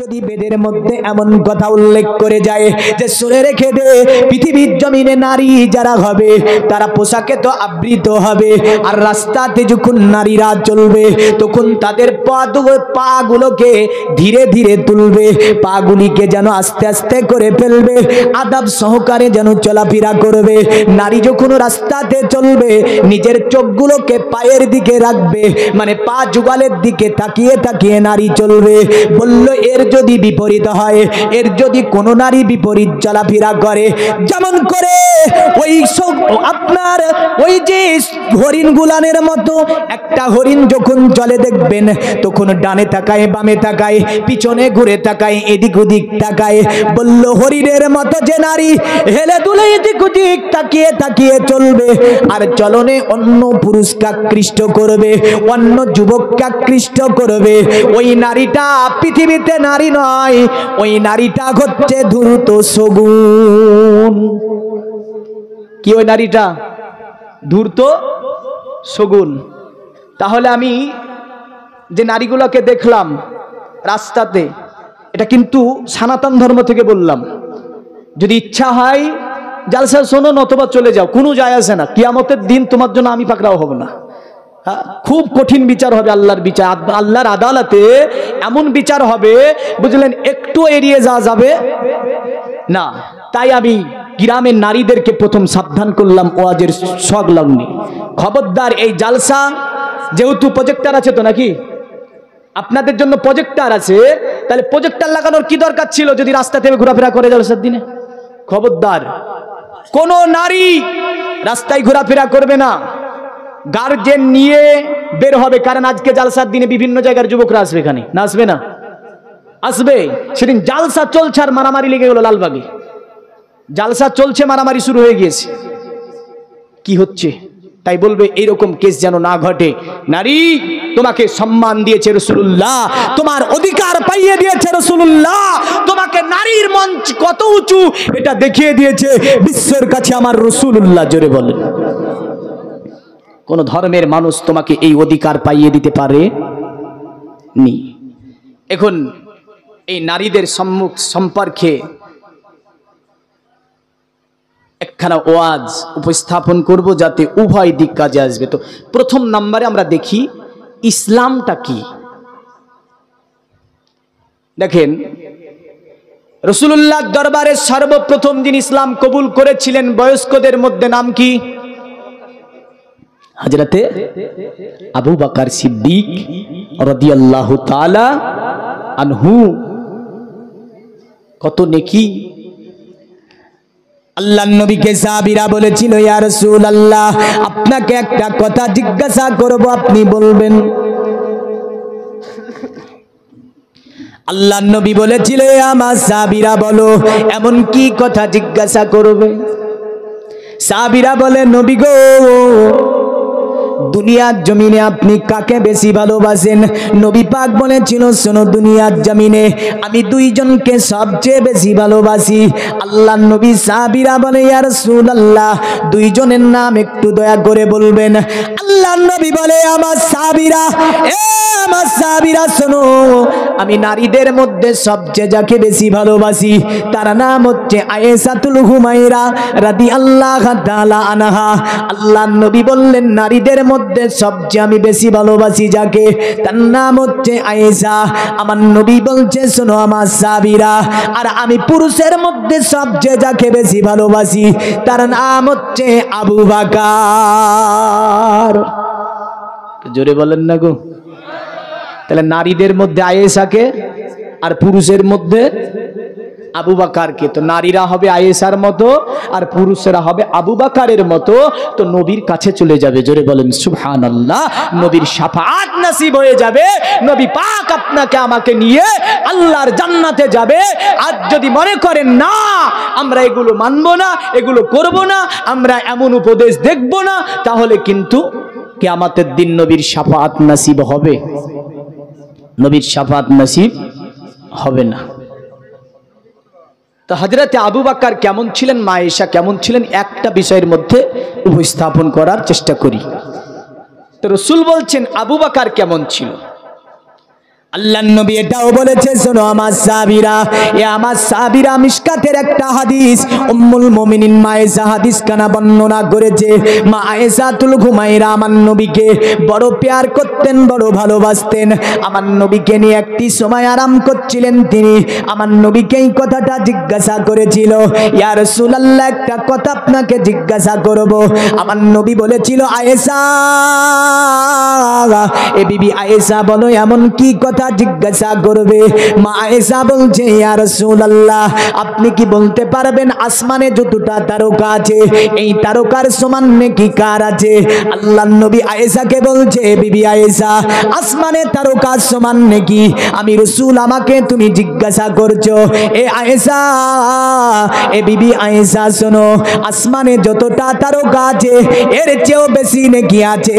যদি বেদের মধ্যে এমন কথা উল্লেখ করে যায় যে সরে রেখে দে পৃথিবীর জমিনে নারী যারা হবে তারা পোশাকে তো আবৃত হবে আর রাস্তাতে যখন নারীরা চলবে তখন তাদের পাগুলোকে ধীরে ধীরে তুলবে পাগুলিকে যেন আস্তে আস্তে করে ফেলবে আদাব সহকারে যেন চলাফেরা করবে নারী যখন রাস্তাতে চলবে নিজের চোখগুলোকে পায়ের দিকে রাখবে মানে পা যুগালের দিকে তাকিয়ে তাকিয়ে নারী চলবে বললো এর যদি বিপরীত হয় এর যদি কোনো নারী বিপরীত চলাফেরা করে যেমন করে ওই আপনার ওই যে হরিণ গুলানের মতো একটা হরিণ যখন জলে দেখবেন তখন ডানে তাকায় বামে তাকায় পিছনে ঘুরে তাকায় এদিক ওদিক তাকায় বলল হরিণের মতো যে নারী হেলে তুলে এদিক ওদিক তাকিয়ে তাকিয়ে চলবে আর চলনে অন্য পুরুষকে আকৃষ্ট করবে অন্য যুবককে আকৃষ্ট করবে ওই নারীটা পৃথিবীতে একটা নারী নয় ওই নারীটা হচ্ছে দ্রুত সগুন কি ওই নারীটা দ্রুত সগুন তাহলে আমি যে নারীগুলোকে দেখলাম রাস্তাতে এটা কিন্তু সনাতন ধর্ম থেকে বললাম যদি ইচ্ছা হয় জালসা শোনো নতবা চলে যাও কোনো যায় আসে না কিয়ামতের দিন তোমার জন্য আমি পাকড়াও হব না খুব কঠিন বিচার হবে আল্লাহর বিচার আল্লাহর আদালতে এমন বিচার হবে বুঝলেন একটু এড়িয়ে যাওয়া যাবে না তাই আমি গ্রামের নারীদেরকে প্রথম সাবধান করলাম ওয়াজের সংলগ্নে খবরদার এই জালসা যেহেতু প্রজেক্টার আছে তো নাকি আপনাদের জন্য প্রজেক্টার আছে তাহলে প্রজেক্টার লাগানোর কি দরকার ছিল যদি রাস্তা থেকে ঘোরাফেরা করে জলসার দিনে খবরদার কোনো নারী রাস্তায় ঘোরাফেরা করবে না গার্জেন নিয়ে বের হবে কারণ আজকে জালসার দিনে বিভিন্ন জায়গার যুবকরা আসবে এখানে না আসবে না আসবে সেদিন জালসা চলছে আর মারামারি লেগে গেল লালবাগে জালসা চলছে মারামারি শুরু হয়ে গিয়েছে কি হচ্ছে তাই বলবে এরকম কেস যেন না ঘটে নারী তোমাকে সম্মান দিয়েছে রসুল্লাহ তোমার অধিকার পাইয়ে দিয়েছে রসুল্লাহ তোমাকে নারীর মঞ্চ কত উঁচু এটা দেখিয়ে দিয়েছে বিশ্বের কাছে আমার রসুল্লাহ জোরে বলেন কোনো ধর্মের মানুষ তোমাকে এই অধিকার পাইয়ে দিতে পারে নি এখন এই নারীদের সম্মুখ সম্পর্কে একখানা ওয়াজ উপস্থাপন করব যাতে উভয় দিক কাজে আসবে তো প্রথম নাম্বারে আমরা দেখি ইসলামটা কি দেখেন রসুল্লাহ দরবারে সর্বপ্রথম দিন ইসলাম কবুল করেছিলেন বয়স্কদের মধ্যে নাম কি হজরতে আবু বাকার সিদ্দিক রদিয়াল্লাহ তালা আনহু কত নেকি আল্লাহ নবীকে সাহাবিরা বলেছিল ইয়ার সুল আল্লাহ আপনাকে একটা কথা জিজ্ঞাসা করব আপনি বলবেন আল্লাহ নবী বলেছিল আমার সাহাবিরা বলো এমন কি কথা জিজ্ঞাসা করবে সাহাবিরা বলে নবী গো দুনিয়ার জমিনে আপনি কাকে বেশি ভালোবাসেন নবী পাক বলেছিল শোনো দুনিয়ার জমিনে আমি দুইজনকে সবচেয়ে বেশি ভালোবাসি আল্লাহ নবী সাহাবিরা বলে আর সুন আল্লাহ দুইজনের নাম একটু দয়া করে বলবেন আল্লাহ নবী বলে আমার সাহাবিরা আমার সাহাবিরা শোনো আমি নারীদের মধ্যে সবচেয়ে যাকে বেশি ভালোবাসি তার নাম হচ্ছে আয়েসাতুল হুমাইরা রাদি আল্লাহ আনহা আল্লাহ নবী বললেন নারীদের মধ্যে সবচেয়ে আমি বেশি ভালোবাসি যাকে তার নাম হচ্ছে আয়েশা আমার নবী বলছে শোনো আমার সাবিরা আর আমি পুরুষের মধ্যে সবচেয়ে যাকে বেশি ভালোবাসি তার নাম হচ্ছে আবু বাকার জোরে বলেন না গো তাহলে নারীদের মধ্যে আয়েশাকে আর পুরুষের মধ্যে আবু বাকারকে তো নারীরা হবে আয়েসার মতো আর পুরুষেরা হবে আবু বাকারের মতো তো নবীর কাছে চলে যাবে জোরে বলেন সুহান আল্লাহ নবীর সাফাত নাসিব হয়ে যাবে নবী পাক আপনাকে আমাকে নিয়ে আল্লাহর জান্নাতে যাবে আর যদি মনে করেন না আমরা এগুলো মানব না এগুলো করব না আমরা এমন উপদেশ দেখব না তাহলে কিন্তু আমাদের দিন নবীর সাফাত নাসিব হবে নবীর সাফাত নাসিব হবে না তো হজরতে আবু বাক্কার কেমন ছিলেন মা কেমন ছিলেন একটা বিষয়ের মধ্যে উপস্থাপন করার চেষ্টা করি তো রসুল বলছেন আবু বাকার কেমন ছিল আল্লাহ নবী এটাও বলেছে শোনো আমার সাবিরা এ আমার সাবিরা মিসকাতের একটা হাদিস উম্মুল মুমিনিন মায়েসা হাদিস কানা বর্ণনা করেছে মা আয়েসাতুল ঘুমাইরা আমার নবীকে বড় প্যার করতেন বড় ভালোবাসতেন আমার নবীকে নিয়ে একটি সময় আরাম করছিলেন তিনি আমার নবীকেই কথাটা জিজ্ঞাসা করেছিল ইয়ার সুলাল্লাহ একটা কথা আপনাকে জিজ্ঞাসা করব আমার নবী বলেছিল আয়েসা এ বিবি আয়েসা বলো এমন কি কথা কথা জিজ্ঞাসা করবে মা এসা বলছে ইয়া রাসূলুল্লাহ আপনি কি বলতে পারবেন আসমানে যতটা তারকা আছে এই তারকার সমান নেকি কার আছে আল্লাহর নবী আয়েশাকে বলছে বিবি আয়েশা আসমানে তারকা সমান নেকি আমি রসুল আমাকে তুমি জিজ্ঞাসা করছো এ আয়েশা এ বিবি আয়েশা শোনো আসমানে যতটা তারকা আছে এর চেয়েও বেশি নেকি আছে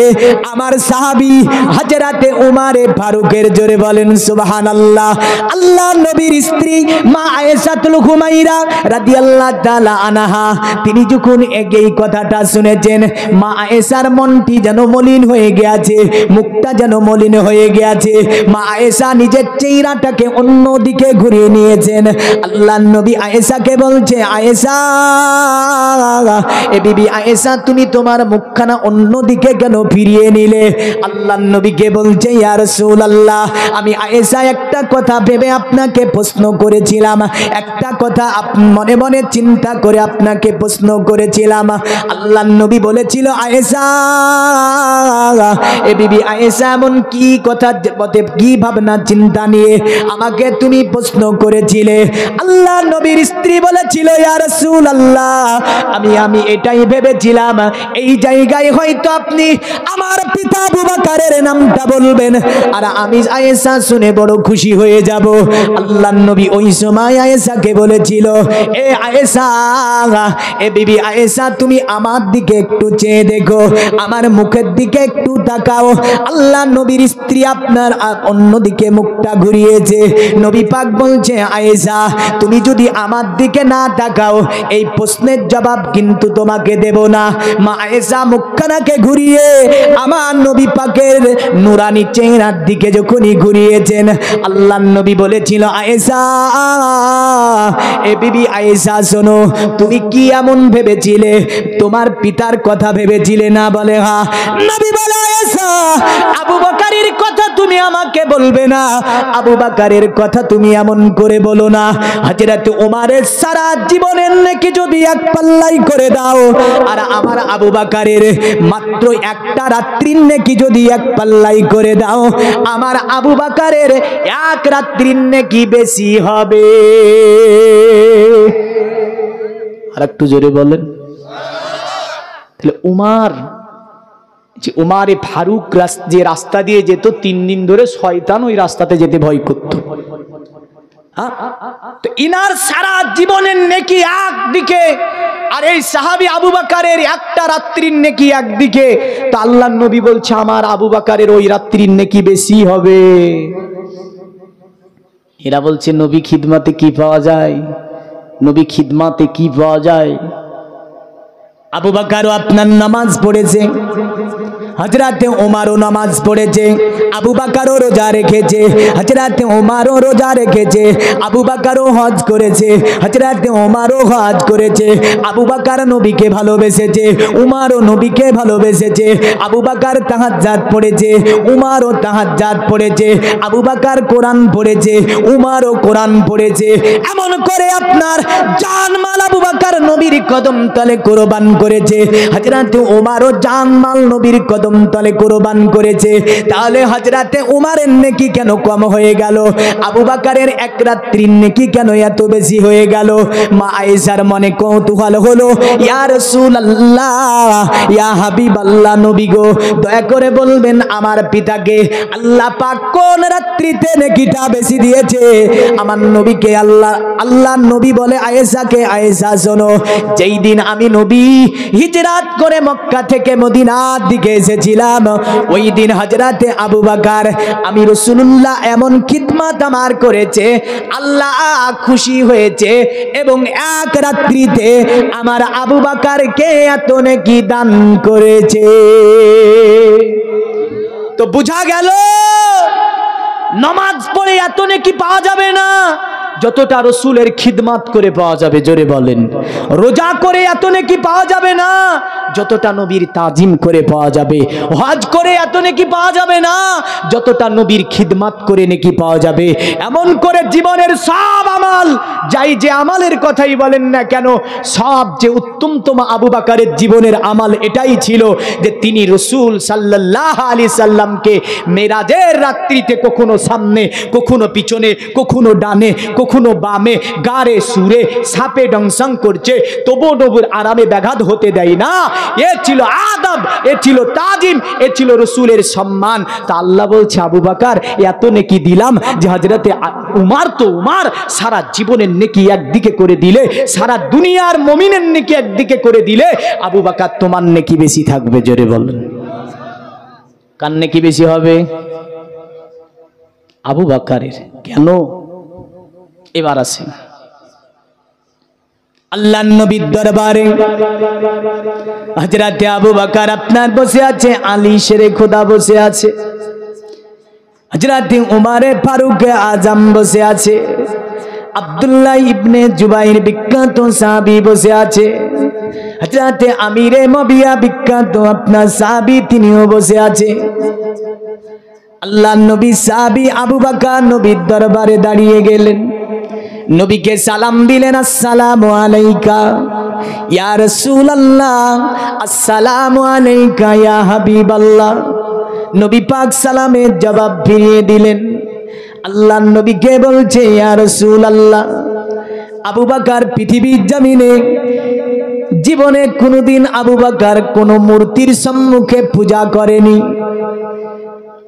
আমার সাহাবি হাজরাতে উমারে ফারুকের জোরে বলেন সুবাহান আল্লাহ আল্লাহ নবীর স্ত্রী মা আয়েশাতুল হুমাইরা রাদিয়াল্লাহ তাআলা আনাহা তিনি যখন এই কথাটা শুনেছেন মা আয়েশার মনটি যেন মলিন হয়ে গেছে মুখটা যেন মলিন হয়ে গেছে মা আয়েশা নিজের চেহারাটাকে অন্য ঘুরিয়ে নিয়েছেন আল্লাহ নবী আয়েশাকে বলছে আয়েশা এ বিবি আয়েশা তুমি তোমার মুখখানা অন্যদিকে কেন ফিরিয়ে নিলে আল্লাহ নবীকে বলছে ইয়া রাসূলুল্লাহ আমি আয়েশা একটা কথা ভেবে আপনাকে প্রশ্ন করেছিলাম একটা কথা মনে মনে চিন্তা করে আপনাকে প্রশ্ন করেছিলাম আল্লাহ নবী বলেছিল আয়েশা এ বিবি আয়েশা এমন কি কথা পথে কি ভাবনা চিন্তা নিয়ে আমাকে তুমি প্রশ্ন করেছিলে আল্লাহ নবীর স্ত্রী বলেছিল ইয়ার সুল আল্লাহ আমি আমি এটাই ভেবেছিলাম এই জায়গায় হয়তো আপনি আমার পিতা বুবাকারের নামটা বলবেন আর আমি আয়েশা কথা শুনে বড় খুশি হয়ে যাব আল্লাহ নবী ওই সময় আয়েশাকে বলেছিল এ আয়েশা এ বিবি আয়েশা তুমি আমার দিকে একটু চেয়ে দেখো আমার মুখের দিকে একটু তাকাও আল্লাহ নবীর স্ত্রী আপনার অন্যদিকে মুখটা ঘুরিয়েছে নবী পাক বলছে আয়েশা তুমি যদি আমার দিকে না তাকাও এই প্রশ্নের জবাব কিন্তু তোমাকে দেব না মা আয়েশা মুখখানাকে ঘুরিয়ে আমার নবী পাকের নুরানি চেহারার দিকে যখনই ঘুরিয়ে দিয়েছেন আল্লাহ নবী বলেছিল আয়েসা এ বিবি আয়েসা শোনো তুমি কি এমন ভেবেছিলে তোমার পিতার কথা ভেবেছিলে না বলে হা হ্যাঁ? নবী বলে আবু বাকারের কথা তুমি আমাকে বলবে না আবু বাকারের কথা তুমি এমন করে বলো না হাজিরাতে ওমারের সারা জীবনের নাকি যদি এক পাল্লাই করে দাও আর আমার আবু বাকারের মাত্র একটা রাত্রির নাকি যদি এক পাল্লাই করে দাও আমার আবু বাকারের এক রাত্রির নাকি বেশি হবে আর একটু জোরে বলেন তাহলে উমার যে ওমারে ফারুক যে রাস্তা দিয়ে যেত তিন দিন ধরে শয়তান ওই রাস্তাতে যেতে ভয় করত হ্যাঁ? তো ইনার সারা জীবনের নেকি একদিকে আর এই সাহাবি আবু বাকারের একটা রাত্রির নেকি একদিকে তো আল্লাহ নবী বলছে আমার আবু বাকারের ওই রাত্রির নেকি বেশি হবে এরা বলছে নবী খিদমাতে কি পাওয়া যায় নবী খিদমাতে কি পাওয়া যায় আবু বাকারও আপনার নামাজ পড়েছে হজরাতে ওমারও নামাজ পড়েছে আবু বাকারও রোজা রেখেছে হজরাতে ওমারও রোজা রেখেছে আবু বাকারও হজ করেছে হজরাতে ওমারও হজ করেছে আবু বাকার নবীকে ভালোবেসেছে উমারও নবীকে ভালোবেসেছে আবু বাকার জাত পড়েছে উমারও জাত পড়েছে আবু বাকার কোরআন পড়েছে উমারও কোরআন পড়েছে এমন করে আপনার জানমাল আবু বাকার নবীর কদম তলে কোরবান করেছে হাজরাতে ওমারও জানমাল নবীর কদম তলে কোরবান করেছে তাহলে হাজরাতে উমারের নেকি কেন কম হয়ে গেল আবু বাকারের এক রাত্রির নেকি কেন এত বেশি হয়ে গেল মা আয়েশার মনে কৌতূহল হলো ইয়া রাসূলুল্লাহ ইয়া হাবিবাল্লাহ নবী গো দয়া করে বলবেন আমার পিতাকে আল্লাহ পাক কোন রাত্রিতে নেকিটা বেশি দিয়েছে আমার নবীকে আল্লাহ আল্লাহ নবী বলে আয়েশাকে আয়েশা শোনো যেই দিন আমি নবী হিজরাত করে মক্কা থেকে মদিনার দিকে এসেছিলাম ওই দিন হজরাতে আবু বাকার আমি রসুল্লাহ এমন খিদমাত আমার করেছে আল্লাহ খুশি হয়েছে এবং এক রাত্রিতে আমার আবু কে এত নাকি দান করেছে তো বুঝা গেল নমাজ পড়ে এত নাকি পাওয়া যাবে না যতটা রসুলের খিদমাত করে পাওয়া যাবে জোরে বলেন রোজা করে এত নাকি পাওয়া যাবে না যতটা নবীর তাজিম করে পাওয়া যাবে হজ করে এত নাকি পাওয়া যাবে না যতটা নবীর খিদমাত করে নাকি পাওয়া যাবে এমন করে জীবনের সব আমাল যাই যে আমালের কথাই বলেন না কেন সব যে উত্তমতম আবু বাকারের জীবনের আমাল এটাই ছিল যে তিনি রসুল সাল্লাহ আলি সাল্লামকে মেরাজের রাত্রিতে কখনো সামনে কখনো পিছনে কখনো ডানে কখনো বামে গাড়ে সুরে সাপে ডংসং করছে তবু নবুর আরামে ব্যাঘাত হতে দেয় না এ ছিল আদাব এ ছিল তাজিম এ ছিল রসুলের সম্মান তা আল্লাহ বলছে আবু বাকার এত নেকি দিলাম যে হাজরাতে উমার তো উমার সারা জীবনের নেকি একদিকে করে দিলে সারা দুনিয়ার মমিনের নেকি একদিকে করে দিলে আবু বাকার তোমার নেকি বেশি থাকবে জোরে বল কার নেকি বেশি হবে আবু বাকারের কেন এবার আসেন আল্লাহ নবীর দরবারে হাজরাতে আবু বাকার আপনার বসে আছে আলী শেরে খোদা বসে আছে হাজরাতে উমারে ফারুক আজম বসে আছে আব্দুল্লাহ ইবনে জুবাইর বিখ্যাত সাহাবি বসে আছে হাজরাতে আমিরে মবিয়া বিখ্যাত আপনার সাবি তিনিও বসে আছে আল্লাহ নবী সাবি আবু বকর নবীর দরবারে দাঁড়িয়ে গেলেন নবীকে সালাম দিলেন আসসালাম আলাইকা ইয়া রাসূলুল্লাহ আসসালাম আলাইকা ইয়া আল্লাহ নবী পাক সালামের জবাব ফিরিয়ে দিলেন আল্লাহ নবীকে বলছে ইয়া আল্লাহ আবু বাকার পৃথিবীর জমিনে জীবনে কোনোদিন আবু বাকার কোনো মূর্তির সম্মুখে পূজা করেনি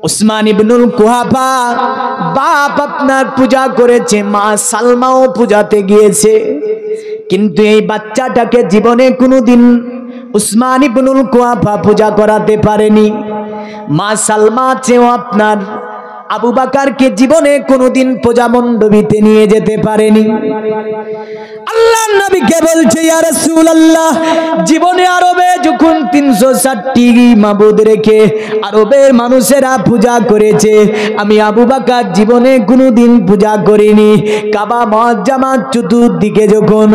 ওসমান ইবনুল কুহাফা বাপ আপনার পূজা করেছে মা সালমাও পূজাতে গিয়েছে কিন্তু এই বাচ্চাটাকে জীবনে কোনোদিন উসমান ইবনুল কুহাফা পূজা করাতে পারেনি মা সালমা চেয়েও আপনার আবু বাকারকে জীবনে কোনোদিন পূজা মণ্ডপীতে নিয়ে যেতে পারেনি আল্লাহ নবীকে বলছে ইয়ার আল্লাহ জীবনে আরবে যখন তিনশো ষাটটি মাবুদ রেখে আরবের মানুষেরা পূজা করেছে আমি আবু বাকার জীবনে কোনোদিন পূজা করিনি কাবা মজ্জামার চতুর্দিকে যখন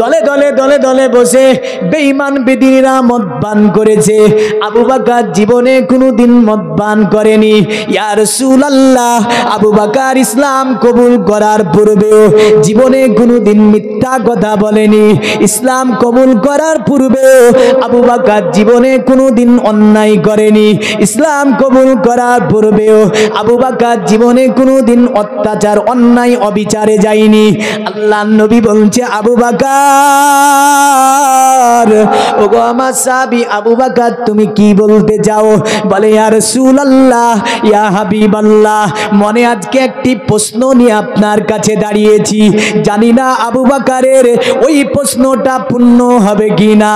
দলে দলে দলে দলে বসে বেঈমান বেদিনীরা মদপান করেছে আবু বাকার জীবনে কোনোদিন মদপান করেনি ইয়ার সুলাল আল্লাহ আবু বাকার ইসলাম কবুল করার পূর্বেও জীবনে কোনোদিন মিথ্যা কথা বলেনি ইসলাম কবুল করার পূর্বেও আবু বাকার জীবনে কোনোদিন অন্যায় করেনি ইসলাম কবুল করার পূর্বেও আবু বাকার জীবনে কোনোদিন অত্যাচার অন্যায় অবিচারে যায়নি আল্লাহ নবী বলছে আবু বাকার ওগো আমার সাবি আবু বাকার তুমি কি বলতে চাও বলে আর সুল আল্লাহ ইয়া হাবিব আল্লাহ আল্লাহ মনে আজকে একটি প্রশ্ন নিয়ে আপনার কাছে দাঁড়িয়েছি জানি না আবু বাকারের ওই প্রশ্নটা পূর্ণ হবে কি না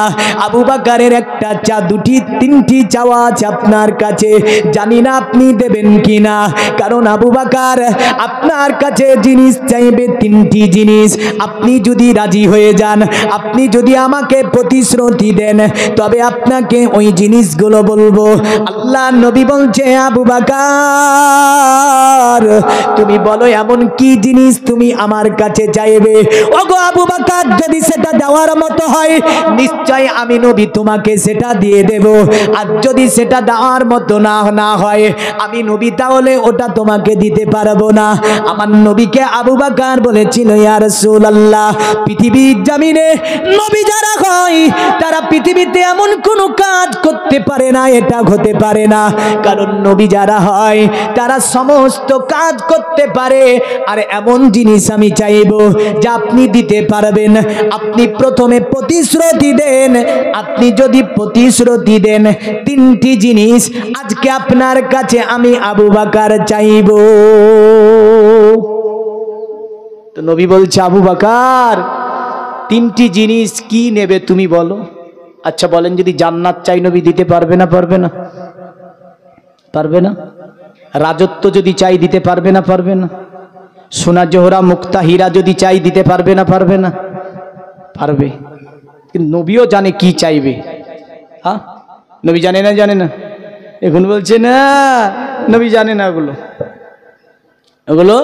আবু বাকারের একটা চা দুটি তিনটি চাওয়া আছে আপনার কাছে জানি না আপনি দেবেন কি না কারণ আবু বাকার আপনার কাছে জিনিস চাইবে তিনটি জিনিস আপনি যদি রাজি হয়ে যান আপনি যদি আমাকে প্রতিশ্রুতি দেন তবে আপনাকে ওই জিনিসগুলো বলবো আল্লাহ নবী বলছে আবু বাকার বাকার তুমি বলো এমন কি জিনিস তুমি আমার কাছে যাইবে ওগো আবু বাকার যদি সেটা দেওয়ার মতো হয় নিশ্চয় আমি নবী তোমাকে সেটা দিয়ে দেব আর যদি সেটা দেওয়ার মতো না না হয় আমি নবী তাহলে ওটা তোমাকে দিতে পারবো না আমার নবীকে আবু বাকার বলেছিল ইয়ার সুল্লাহ পৃথিবীর জামিনে নবী যারা হয় তারা পৃথিবীতে এমন কোনো কাজ করতে পারে না এটা হতে পারে না কারণ নবী যারা হয় তারা সমস্ত কাজ করতে পারে আর এমন জিনিস আমি চাইব যা আপনি দিতে পারবেন আপনি প্রথমে প্রতিশ্রুতি দেন আপনি যদি প্রতিশ্রুতি দেন তিনটি জিনিস আজকে আপনার কাছে আমি আবু বাকার চাইব তো নবী বলছে আবু বাকার তিনটি জিনিস কি নেবে তুমি বলো আচ্ছা বলেন যদি জান্নাত চাই নবী দিতে পারবে না পারবে না পারবে না রাজত্ব যদি চাই দিতে পারবে না পারবে না সোনা জোহরা মুক্তা হীরা যদি চাই দিতে পারবে না পারবে না পারবে কিন্তু নবীও জানে কি চাইবে হ্যাঁ নবী জানে না জানে না এখন বলছে না নবী জানে না ওগুলো ওগুলো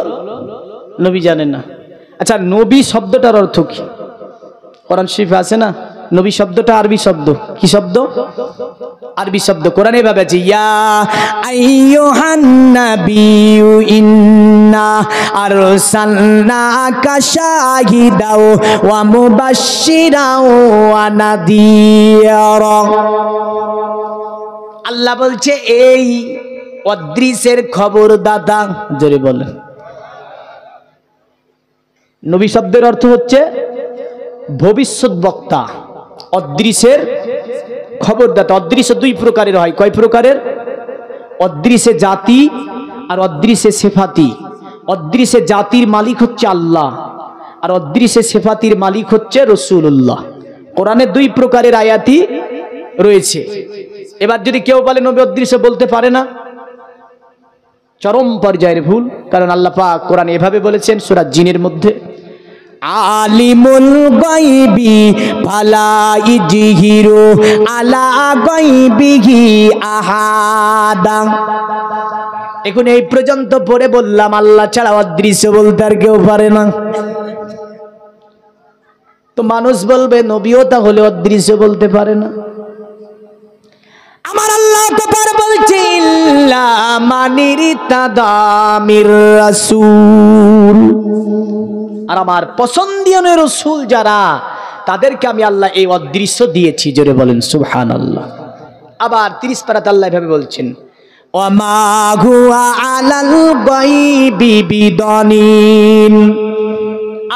নবী জানে না আচ্ছা নবী শব্দটার অর্থ কি করান শিফ আছে না নবী শব্দটা আরবি শব্দ কি শব্দ আরবি শব্দ কোরআনে ভাবে আছে ইয়া আইয়ুহান নাবিয়ু ইন্না আরসালনাকা শাহিদাও ওয়া মুবাশশিরাও ওয়া নাদিরা আল্লাহ বলছে এই অদৃশ্যের খবর দাদা জোরে বলেন নবী শব্দের অর্থ হচ্ছে ভবিষ্যৎ বক্তা অদৃশ্যের খবরদাতা অদৃশ্য দুই প্রকারের হয় কয় প্রকারের অদৃশ্যে জাতি আর অদৃশ্যে সেফাতি অদৃশ্যে জাতির মালিক হচ্ছে আল্লাহ আর অদৃশ্যে সেফাতির মালিক হচ্ছে রসুল্লাহ কোরআনে দুই প্রকারের আয়াতি রয়েছে এবার যদি কেউ বলে নবী অদৃশ্য বলতে পারে না চরম পর্যায়ের ভুল কারণ আল্লাহ পাক কোরআন এভাবে বলেছেন সুরাজ জিনের মধ্যে আলিমুল গাইবি ফালাই ইজহিরু আলা গাইবিহি আহাদা এখন এই পর্যন্ত পরে বললাম আল্লাহ ছাড়া অদৃশ্য বলতে আর কেউ পারে না তো মানুষ বলবে নবীও তাহলে অদৃশ্য বলতে পারে না আমার আল্লাহ তো পার বলছে ইল্লা মানির তাদামির রাসূল আর আমার পছন্দীয় রসুল যারা তাদেরকে আমি আল্লাহ এই অদৃশ্য দিয়েছি জোরে বলেন সুহান আল্লাহ আবার তিরিশ পারাত আল্লাহ এভাবে বলছেন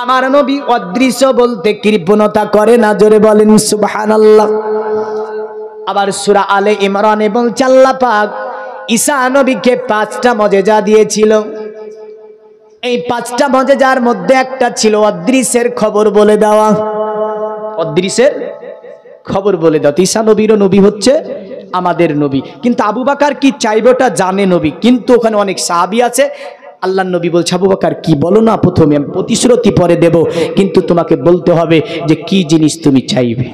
আমার নবী অদৃশ্য বলতে কৃপণতা করে না জোরে বলেন সুবহান আল্লাহ আবার সুরা আলে ইমরান এবং চাল্লা পাক ঈশা নবীকে পাঁচটা মজেজা দিয়েছিল এই পাঁচটা যার মধ্যে একটা ছিল অদৃশ্যের খবর বলে দেওয়া অদৃশ্যের খবর বলে দাও তিসা নবীরও নবী হচ্ছে আমাদের নবী কিন্তু আবু বাকার কি চাইবটা জানে নবী কিন্তু ওখানে অনেক সাহাবি আছে আল্লাহ নবী বলছে আবু বাকার কি বলো না প্রথমে আমি প্রতিশ্রুতি পরে দেব কিন্তু তোমাকে বলতে হবে যে কি জিনিস তুমি চাইবে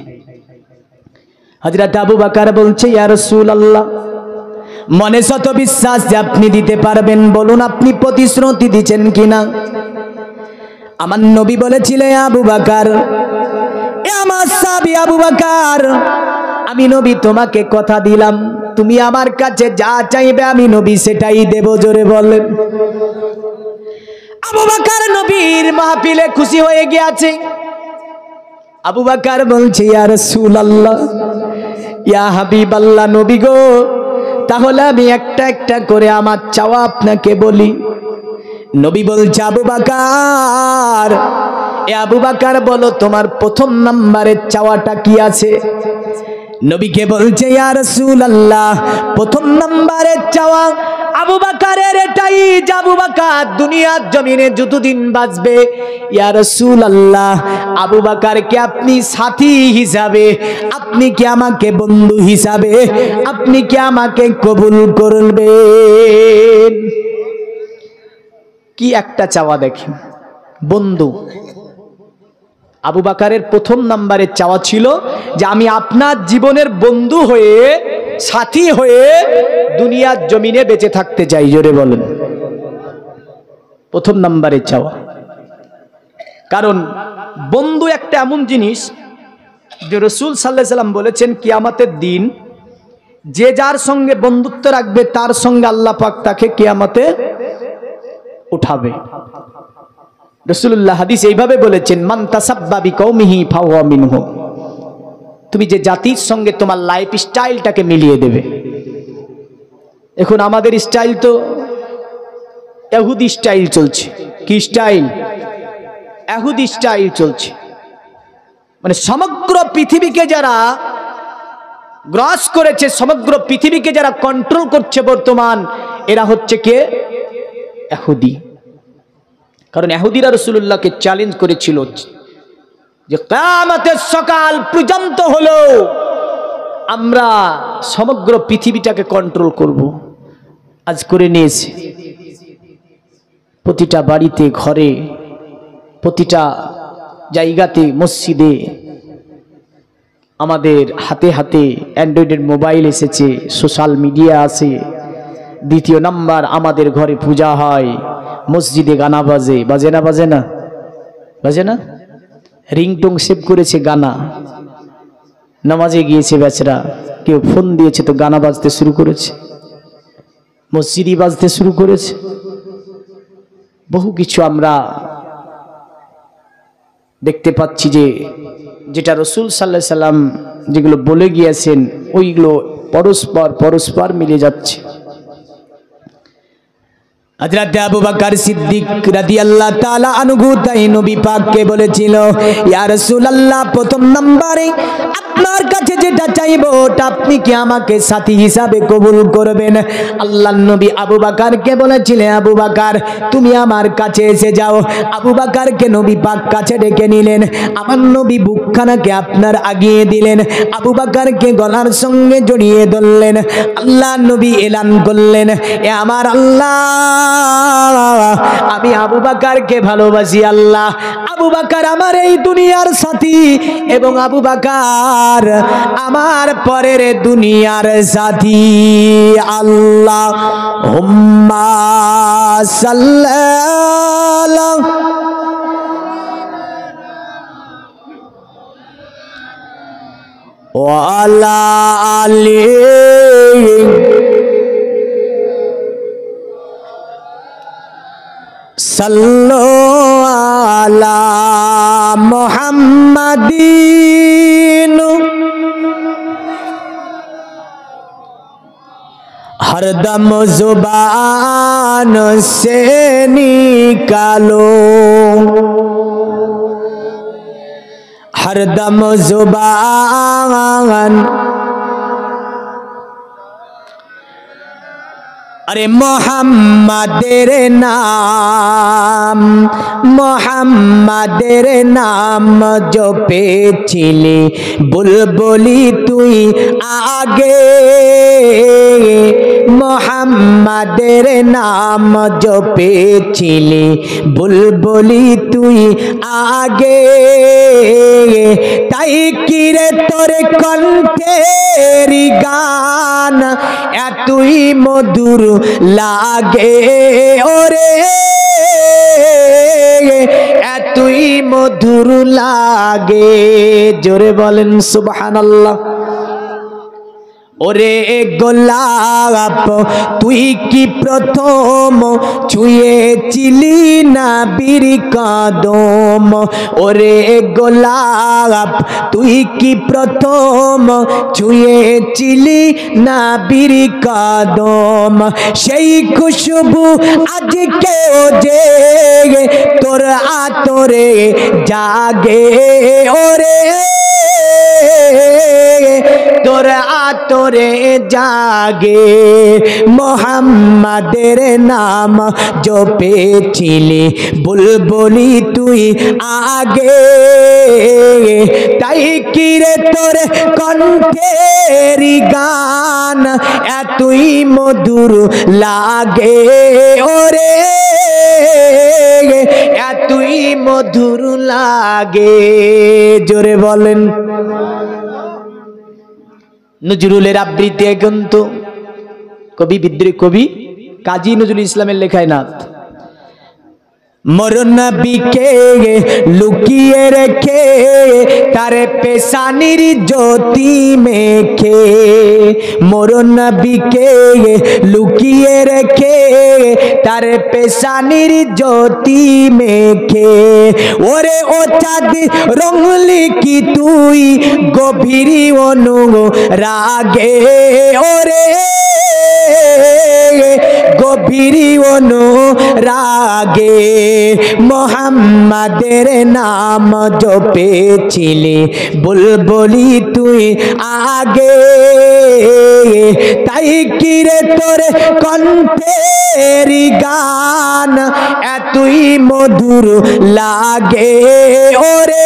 হজরত আবু বাকার বলছে ইয়ারসুল আল্লাহ মনে শত বিশ্বাস যে আপনি দিতে পারবেন বলুন আপনি প্রতিশ্রুতি দিচ্ছেন কিনা আমার নবী বলেছিলে আবু বাকার আমার সাবি আবু বাকার আমি নবী তোমাকে কথা দিলাম তুমি আমার কাছে যা চাইবে আমি নবী সেটাই দেব জোরে বলেন আবু বাকার নবীর মাহফিলে খুশি হয়ে গিয়েছে আবু বাকার বলছে ইয়া রাসূলুল্লাহ ইয়া হাবিবাল্লাহ নবী গো তাহলে আমি একটা একটা করে আমার চাওয়া আপনাকে বলি নবী বলছে আবু বাকার এ আবু বাকার বলো তোমার প্রথম নাম্বারের চাওয়াটা কি আছে নবীকে বলছে আল্লাহ প্রথম নাম্বারে চাওয়া আবু বাকারের এটাই যে আবু বাকার দুনিয়ার জমিনে যতদিন বাঁচবে ইয়া রসুল আল্লাহ আবু বাকারকে আপনি সাথী হিসাবে আপনি কি আমাকে বন্ধু হিসাবে আপনি কি আমাকে কবুল করবেন কি একটা চাওয়া দেখেন বন্ধু আবু বাকারের প্রথম নাম্বারে চাওয়া ছিল যে আমি আপনার জীবনের বন্ধু হয়ে সাথী হয়ে দুনিয়ার জমিনে বেঁচে থাকতে চাই জোরে বলেন প্রথম নাম্বারে চাওয়া কারণ বন্ধু একটা এমন জিনিস যে রসুল সাল্লাহ সাল্লাম বলেছেন কিয়ামাতের দিন যে যার সঙ্গে বন্ধুত্ব রাখবে তার সঙ্গে আল্লাপাক তাকে কিয়ামাতে উঠাবে রসুল্লাহ হাদিস এইভাবে বলেছেন মান তাসাব্বাবি কৌমিহি ফাওয়া মিনহুম তুমি যে জাতির সঙ্গে তোমার লাইফ স্টাইলটাকে মিলিয়ে দেবে এখন আমাদের স্টাইল তো এহুদি স্টাইল চলছে কি স্টাইল এহুদি স্টাইল চলছে মানে সমগ্র পৃথিবীকে যারা গ্রাস করেছে সমগ্র পৃথিবীকে যারা কন্ট্রোল করছে বর্তমান এরা হচ্ছে কে এহুদি কারণ এহুদিরা রসুল্লাহকে চ্যালেঞ্জ করেছিল যে কামাতের সকাল পর্যন্ত হল আমরা সমগ্র পৃথিবীটাকে কন্ট্রোল করব আজ করে নিয়েছে প্রতিটা বাড়িতে ঘরে প্রতিটা জায়গাতে মসজিদে আমাদের হাতে হাতে অ্যান্ড্রয়েডের মোবাইল এসেছে সোশ্যাল মিডিয়া আছে দ্বিতীয় নাম্বার আমাদের ঘরে পূজা হয় মসজিদে গানা বাজে বাজে না বাজে না বাজে না রিংটং সেভ করেছে গানা নামাজে গিয়েছে বেচরা কেউ ফোন দিয়েছে তো গানা বাজতে শুরু করেছে মসজিদই বাজতে শুরু করেছে বহু কিছু আমরা দেখতে পাচ্ছি যে যেটা রসুল সাল্লা সাল্লাম যেগুলো বলে গিয়েছেন ওইগুলো পরস্পর পরস্পর মিলে যাচ্ছে হজরত আবু বকর সিদ্দিক রাদিয়াল্লাহু তাআলা আনহু তাই নবী পাককে বলেছিল ইয়া রাসূলুল্লাহ প্রথম নম্বরে আপনার কাছে যেটা চাইবো ওটা আপনি কি আমাকে সাথী হিসাবে কবুল করবেন আল্লাহ নবী আবু বকরকে বলেছিলেন আবু বাকার তুমি আমার কাছে এসে যাও আবু বকরকে নবী পাক কাছে ডেকে নিলেন আমার নবী বুকখানাকে আপনার আগিয়ে দিলেন আবু বাকারকে গলার সঙ্গে জড়িয়ে ধরলেন আল্লাহ নবী এলান করলেন এ আমার আল্লাহ আমি আবু বাকারকে ভালোবাসি আল্লাহ আবু বাকার আমার এই দুনিয়ার সাথী এবং আবু বাকার আমার পরের দুনিয়ার সাথী আল্লাহ হুম্মা ওয়ালা আলী সাল্লো আলা মোহাম্মদিন হরদম জুবান সে নিকালো হরদম জুবান আরে মোহাম্মদের নাম মোহাম্মদের নাম জপেছিলি বুলবুলি তুই আগে মোহাম্মদের নাম জপেছিলি বুলবুলি তুই আগে তাই কিরে তোর কণ্ঠের গান এতই মধুর লাগে ওরে এতই মধুর লাগে জোরে বলেন সুবাহান আল্লাহ ওরে গোলাপ তুই কি প্রথম চিলি না বীর কদম ওরে গোলাপ তুই কি প্রথম চিলি না বীর কদম সেই খুশবু কেউ যে তোর আতরে জাগে ওরে তোর আতরে ভেতরে জাগে মোহাম্মাদের নাম জপেছিলি বুলবুলি তুই আগে তাই কিরে তোর কণ্ঠের গান এতই মধুর লাগে ওরে এতই মধুর লাগে জোরে বলেন নজরুলের আবৃত্তি কিন্তু কবি বিদ্রোহী কবি কাজী নজরুল ইসলামের লেখায় নাথ মোর নবীকে লুকিয়ে রেখে তার পেশানির জ্যোতি মেখে মোর নবীকে লুকিয়ে রেখে তার পেশানির জ্যোতি মেখে ওরে ও চাঁদ রঙলি কি তুই গভীর অনু রাগে ওরে গভীর অনু রাগে মোহাম্মাদের নাম জপেছিলি বুলবুলি তুই আগে তাই কিরে তোর কণ্ঠের গান এতই মধুর লাগে ওরে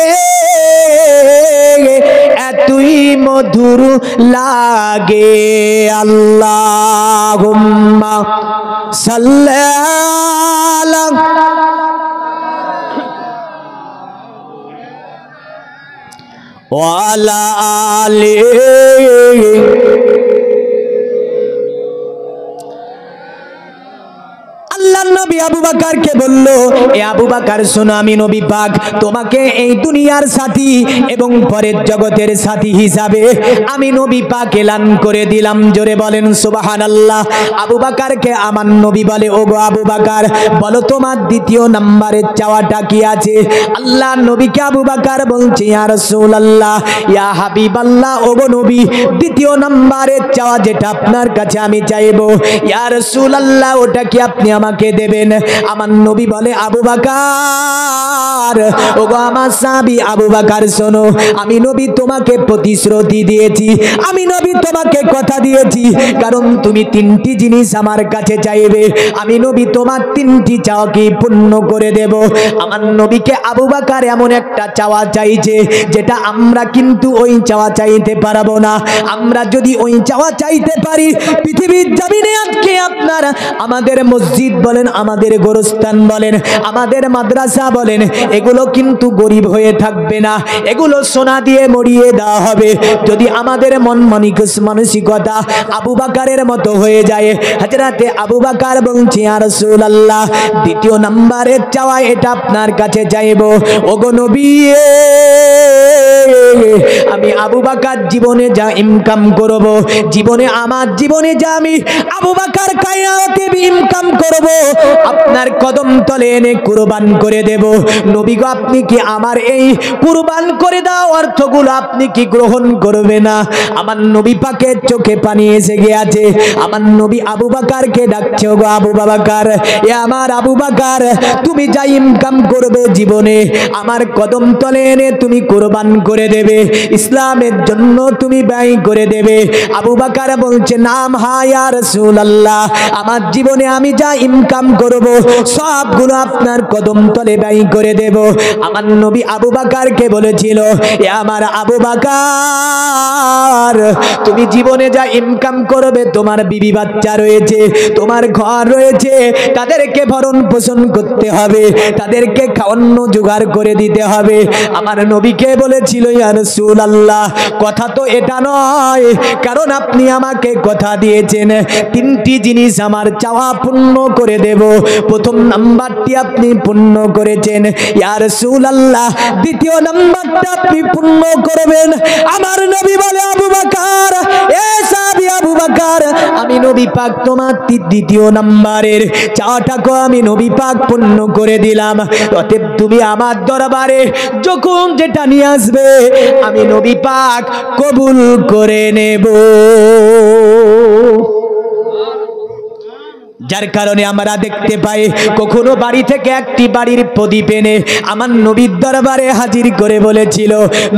এতই মধুর লাগে আল্লাহ সাল্লাল্লাহ ওয়ালা আলী আল্লাহ নবী আবু বাকারকে বলল এ আবু বাকার শোনো আমি নবী পাক তোমাকে এই দুনিয়ার সাথী এবং পরের জগতের সাথী হিসাবে আমি নবী পাক এলান করে দিলাম জোরে বলেন সুবাহান আল্লাহ আবু বাকারকে আমার নবী বলে ও গো আবু বাকার বলো তোমার দ্বিতীয় নাম্বারের চাওয়াটা কি আছে আল্লাহ নবীকে আবু বাকার বলছে ইয়া রসুল আল্লাহ ইয়া হাবিব আল্লাহ গো নবী দ্বিতীয় নাম্বারের চাওয়া যেটা আপনার কাছে আমি চাইবো ইয়া রসুল আল্লাহ ওটা কি আপনি আমাকে আমাকে দেবেন আমার নবী বলে আবু বাকার গো আমার সাবি আবু বাকার শোনো আমি নবী তোমাকে প্রতিশ্রুতি দিয়েছি আমি নবী তোমাকে কথা দিয়েছি কারণ তুমি তিনটি জিনিস আমার কাছে চাইবে আমি নবী তোমার তিনটি চাওয়াকে পূর্ণ করে দেব আমার নবীকে আবু বাকার এমন একটা চাওয়া চাইছে যেটা আমরা কিন্তু ওই চাওয়া চাইতে পারবো না আমরা যদি ওই চাওয়া চাইতে পারি পৃথিবীর জমিনে আজকে আপনার আমাদের মসজিদ বলেন আমাদের গোরস্থান বলেন আমাদের মাদ্রাসা বলেন এগুলো কিন্তু গরিব হয়ে থাকবে না এগুলো সোনা দিয়ে মরিয়ে দেওয়া হবে যদি আমাদের মন মানসিকতা আবু বাকারের মতো হয়ে যায় হাজরাতে আবু বাকার বলছি আর সুল্লাহ দ্বিতীয় নাম্বারে চাওয়া এটা আপনার কাছে চাইব ওগো নবী আমি আবু বাকার জীবনে যা ইনকাম করব জীবনে আমার জীবনে যা আমি আবু বাকার কায়াতে ইনকাম করবো আপনার কদম তলে এনে কুরবান করে দেব নবী গো আপনি কি আমার এই কুরবান করে দাও অর্থগুলো আপনি কি গ্রহণ করবে না আমার নবী পাকে চোখে পানি এসে গিয়েছে আমার নবী আবু বাকারকে ডাকছে গো আবু বাবাকার এ আমার আবু বাকার তুমি যা ইনকাম করবে জীবনে আমার কদম তলে এনে তুমি কোরবান করে দেবে ইসলামের জন্য তুমি ব্যয় করে দেবে আবু বাকার বলছে নাম হায়ার সুল আল্লাহ আমার জীবনে আমি যা ইনকাম কাম করব সবগুলো আপনার কদম তলে ব্যয় করে দেব আমার নবী আবু বাকারকে বলেছিল এ আমার আবু বাকার তুমি জীবনে যা ইনকাম করবে তোমার বিবি বাচ্চা রয়েছে তোমার ঘর রয়েছে তাদেরকে ভরণ পোষণ করতে হবে তাদেরকে অন্য জোগাড় করে দিতে হবে আমার নবীকে বলেছিল ইয়ার আল্লাহ কথা তো এটা নয় কারণ আপনি আমাকে কথা দিয়েছেন তিনটি জিনিস আমার চাওয়া পূর্ণ করে দেব প্রথম নাম্বারটি আপনি পূর্ণ করেছেন ইয়ার সুল আল্লাহ দ্বিতীয় নাম্বারটা আপনি পূর্ণ করবেন আমার নবী বলে আবু বাকার আমি নবী পাক তোমার দ্বিতীয় নাম্বারের চাটাকে আমি নবী পাক পূর্ণ করে দিলাম অতএব তুমি আমার দরবারে যখন যেটা নিয়ে আসবে আমি নবী পাক কবুল করে নেব যার কারণে আমরা দেখতে পাই কখনো বাড়ি থেকে একটি বাড়ির প্রদীপ এনে আমার নবীর দরবারে হাজির করে বলেছিল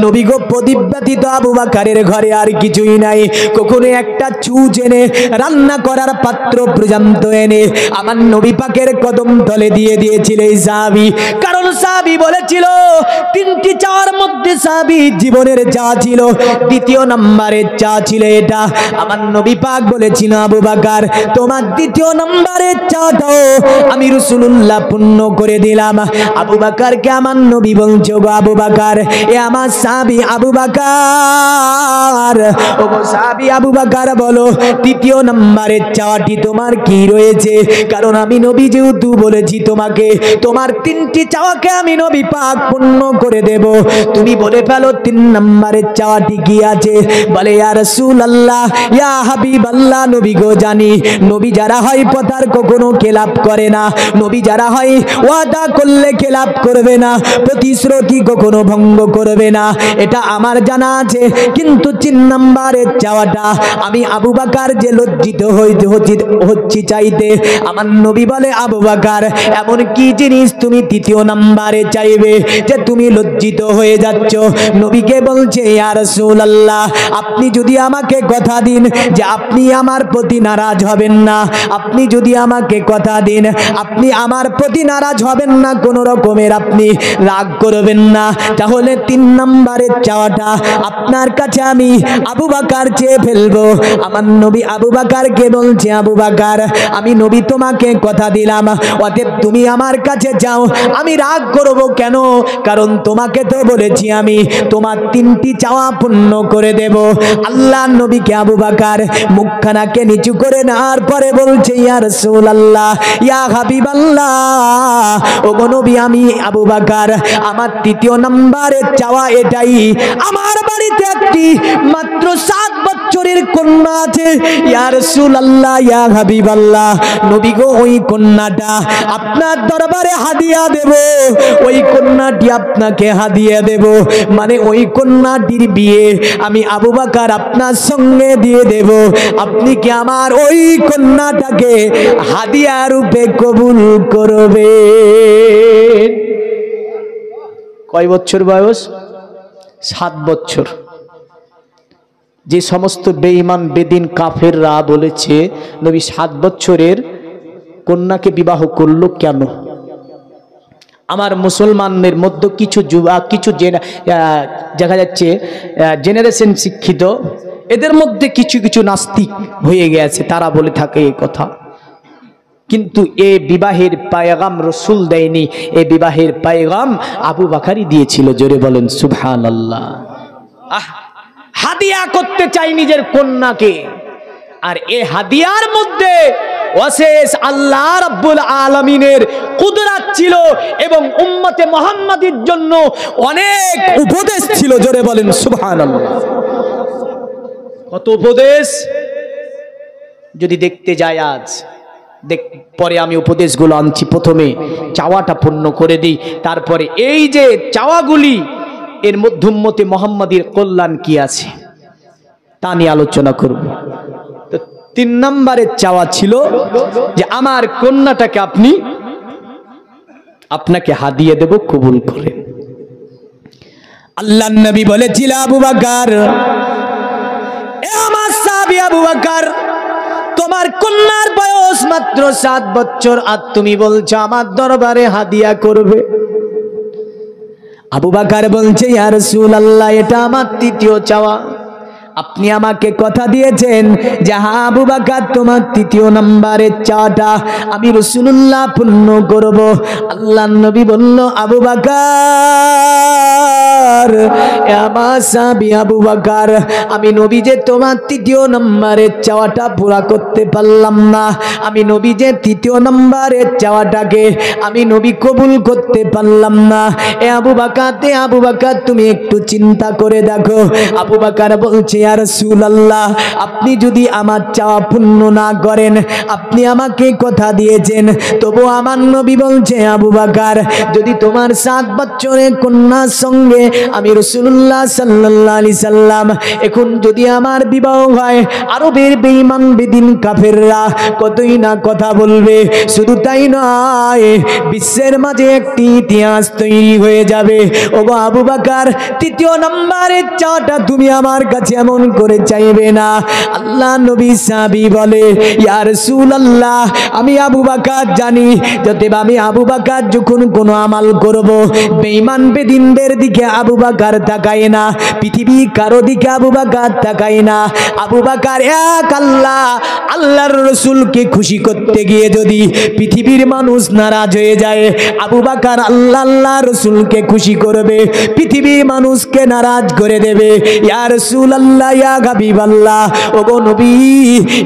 নবী গো প্রদীপ ব্যতীত আবু বাকারের ঘরে আর কিছুই নাই কখনো একটা চুজ এনে রান্না করার পাত্র পর্যন্ত এনে আমার নবী পাকের কদম তলে দিয়ে দিয়েছিল এই সাহাবি কারণ সাহাবি বলেছিল তিনটি চার মধ্যে সাহাবি জীবনের চা ছিল দ্বিতীয় নম্বরের চা ছিল এটা আমার নবী পাক বলেছিল আবু বাকার তোমার দ্বিতীয় নম্বর নাম্বারের চা দাও আমি রসুল্লাহ পূর্ণ করে দিলাম আবু বাকারকে আমার নবী বংশ গো আবু বাকার এ আমার সাবি আবু বাকার ও সাবি আবু বাকার বলো তৃতীয় নাম্বারের চাওয়াটি তোমার কি রয়েছে কারণ আমি নবী যেহেতু বলেছি তোমাকে তোমার তিনটি চাওয়াকে আমি নবী পাক পূর্ণ করে দেব তুমি বলে ফেলো তিন নাম্বারের চাওয়াটি কি আছে বলে ইয়া রাসূলুল্লাহ ইয়া হাবিব আল্লাহ নবী গো জানি নবী যারা হয় ওয়াদার কখনো খেলাপ করে না নবী যারা হয় ওয়াদা করলে খেলাপ করবে না প্রতিশ্রুতি কখনো ভঙ্গ করবে না এটা আমার জানা আছে কিন্তু তিন নাম্বারের চাওয়াটা আমি আবু বাকার যে লজ্জিত হইতে হচ্ছি চাইতে আমার নবী বলে আবু বাকার এমন কি জিনিস তুমি তৃতীয় নাম্বারে চাইবে যে তুমি লজ্জিত হয়ে যাচ্ছ নবীকে বলছে আর আল্লাহ আপনি যদি আমাকে কথা দিন যে আপনি আমার প্রতি নারাজ হবেন না আপনি যদি আমাকে কথা দিন আপনি আমার প্রতি নারাজ হবেন না কোনো রকমের আপনি রাগ করবেন না তাহলে তিন নম্বরের চাওয়াটা আপনার কাছে আমি আবু বাকার চেয়ে ফেলবো আমার নবী আবু বাকারকে বলছে আবু বাকার আমি নবী তোমাকে কথা দিলাম অতএব তুমি আমার কাছে যাও আমি রাগ করব কেন কারণ তোমাকে তো বলেছি আমি তোমার তিনটি চাওয়া পূর্ণ করে দেব আল্লাহ নবীকে আবু বাকার মুখখানাকে নিচু করে নেওয়ার পরে বলছে ইয়া আমার তৃতীয় নম্বরে চাওয়া এটাই মাত্র সাত বছরের কন্যা আছে আপনার দরবারে হাদিয়া দেব ওই কন্যাটি আপনাকে হাদিয়া দেব মানে ওই কন্যাটির বিয়ে আমি আবু বাকার আপনার সঙ্গে দিয়ে দেব আপনি কি আমার ওই কন্যাটাকে হাদিয়া রূপে কবুল করবে কয় বছর বয়স সাত বছর যে সমস্ত বেঈমান বেদিন কাফের রা বলেছে নবী সাত বছরের কন্যাকে বিবাহ করলো কেন আমার মুসলমানদের মধ্যে কিছু যুবা কিছু দেখা যাচ্ছে জেনারেশন শিক্ষিত এদের মধ্যে কিছু কিছু নাস্তিক হয়ে গেছে তারা বলে থাকে এই কথা কিন্তু এ বিবাহের পায়গাম রসুল দেয়নি এ বিবাহের পায়গাম আবু বাখারি দিয়েছিল জোরে বলেন সুবহান আল্লাহ হাদিয়া করতে চাই নিজের কন্যাকে আর এ হাদিয়ার মধ্যে অশেষ আল্লাহ রব্বুল আলমিনের কুদরাত ছিল এবং উম্মতে মোহাম্মদের জন্য অনেক উপদেশ ছিল জোরে বলেন সুবহান কত উপদেশ যদি দেখতে যায় আজ দেখ পরে আমি উপদেশগুলো আনছি প্রথমে চাওয়াটা পূর্ণ করে দিই তারপরে এই যে চাওয়াগুলি এর মধ্যমতে মোহাম্মদীর কল্যাণ কি আছে তা নিয়ে আলোচনা করব তো তিন নম্বরের চাওয়া ছিল যে আমার কন্যাটাকে আপনি আপনাকে হাদিয়ে দেব কবুল করে আল্লাহ নবী বলেছিল আবু বাকার আমার সাবি আবু বাকার তোমার কন্যার বয়স মাত্র সাত বছর আর তুমি বলছো আমার দরবারে হাদিয়া করবে আবু বাকার বলছে ইয়ার সুল আল্লাহ এটা আমার তৃতীয় চাওয়া আপনি আমাকে কথা দিয়েছেন যে আবু বাকার তোমার তৃতীয় নম্বরের চাটা আমি রসুল্লাহ পূর্ণ করব আল্লাহ নবী বলল আবু বাকার আবু বাকার আমি নবী যে তোমার তৃতীয় নম্বরের চাওয়াটা পুরা করতে পারলাম না আমি নবী যে তৃতীয় নম্বরের চাওয়াটাকে আমি নবী কবুল করতে পারলাম না এ আবু বাকাতে আবু বাকার তুমি একটু চিন্তা করে দেখো আবু বাকার বলছে ইয়া রাসূলুল্লাহ আপনি যদি আমার চাওয়া পূর্ণ না করেন আপনি আমাকে কথা দিয়েছেন তবু আমার নবী বলছে আবু বাকার যদি তোমার সাত বছরে কন্যার সঙ্গে আমি রসুল্লাহ সাল্লাহ আলি সাল্লাম এখন যদি আমার বিবাহ হয় আরবের বেঈমান বেদিন কাফেররা কতই না কথা বলবে শুধু তাই নয় বিশ্বের মাঝে একটি ইতিহাস তৈরি হয়ে যাবে ও আবু বাকার তৃতীয় নম্বরের চাটা তুমি আমার কাছে এমন তেমন করে চাইবে না আল্লাহ নবী সাবি বলে ইয়ার সুল আমি আবু বাকার জানি যতএব আমি আবু বাকার যখন কোনো আমাল করব বেঈমান বেদিনদের দিকে আবু বাকার তাকায় না পৃথিবী কারো দিকে আবু বাকার তাকায় না আবু বাকার এক আল্লাহ আল্লাহর রসুলকে খুশি করতে গিয়ে যদি পৃথিবীর মানুষ নারাজ হয়ে যায় আবু বাকার আল্লাহ আল্লাহ রসুলকে খুশি করবে পৃথিবীর মানুষকে নারাজ করে দেবে ইয়ার রসুল আল্লাহ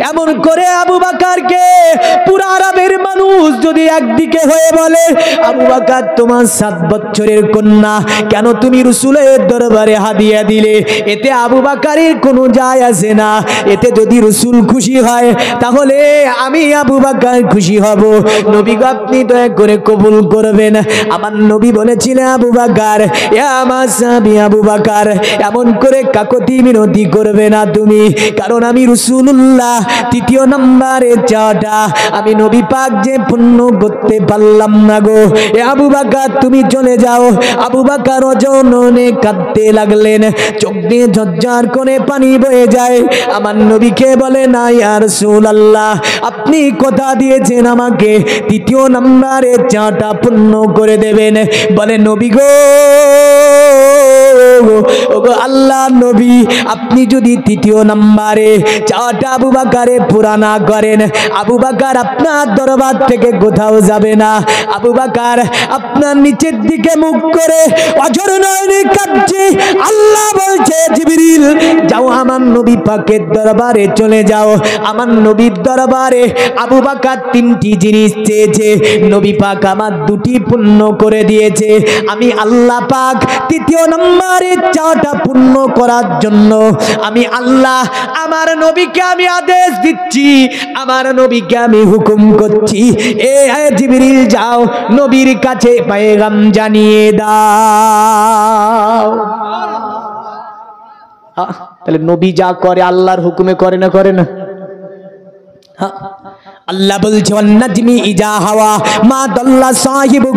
এমন করে আবু বাকারকে পুরা আরবের মানুষ যদি একদিকে হয়ে বলে আবু বাকার তোমার সাত বছরের কন্যা কেন তুমি রসুলের দরবারে হাদিয়া দিলে এতে আবু বাকারের কোনো যায় না এতে যদি রসুল খুশি হয় তাহলে আমি আবু বাকার খুশি হব নবী আপনি দয়া করে কবুল করবেন আমার নবী বলেছিলেন আবু বাকার এ আমার স্বামী আবু বাকার এমন করে কাকতি মিনতি করবে না তুমি কারণ আমি রসুল্লাহ তৃতীয় নম্বরে চাটা আমি নবী পাক যে পূর্ণ করতে পারলাম না গো এ আবু বাকার তুমি চলে যাও আবু বাকার অজননে কাঁদতে লাগলেন চোখ দিয়ে ঝজ্জার করে পানি বয়ে যায় আমার নবীকে বলে নাই আর আল্লাহ আপনি কথা দিয়েছেন আমাকে তৃতীয় নম্বরে চাটা পূর্ণ করে দেবেন বলে নবী গো ও গো আল্লাহ নবী আপনি আপনি যদি তৃতীয় নম্বরে চাটা আবু বাকারে পুরা না করেন আবু বাকার আপনার দরবার থেকে কোথাও যাবে না আবু বাকার আপনার নিচের দিকে মুখ করে অঝর নয়নে কাঁদছে আল্লাহ বলছে জিবিরিল যাও আমার নবী পাকের দরবারে চলে যাও আমার নবীর দরবারে আবু বাকার তিনটি জিনিস চেয়েছে নবী পাক আমার দুটি পূর্ণ করে দিয়েছে আমি আল্লাহ পাক তৃতীয় নম্বরে চাটা পূর্ণ করার জন্য আমি আল্লাহ আমার নবীকে আমি আদেশ দিচ্ছি আমার নবীকে আমি হুকুম করছি এ জিবরিল যাও নবীর কাছে পায়গাম জানিয়ে দাও তাহলে নবী যা করে আল্লাহর হুকুমে করে না করে না হ্যাঁ আল্লাহ বলছে অন্নাজমি ইজা হাওয়া মা দল্লা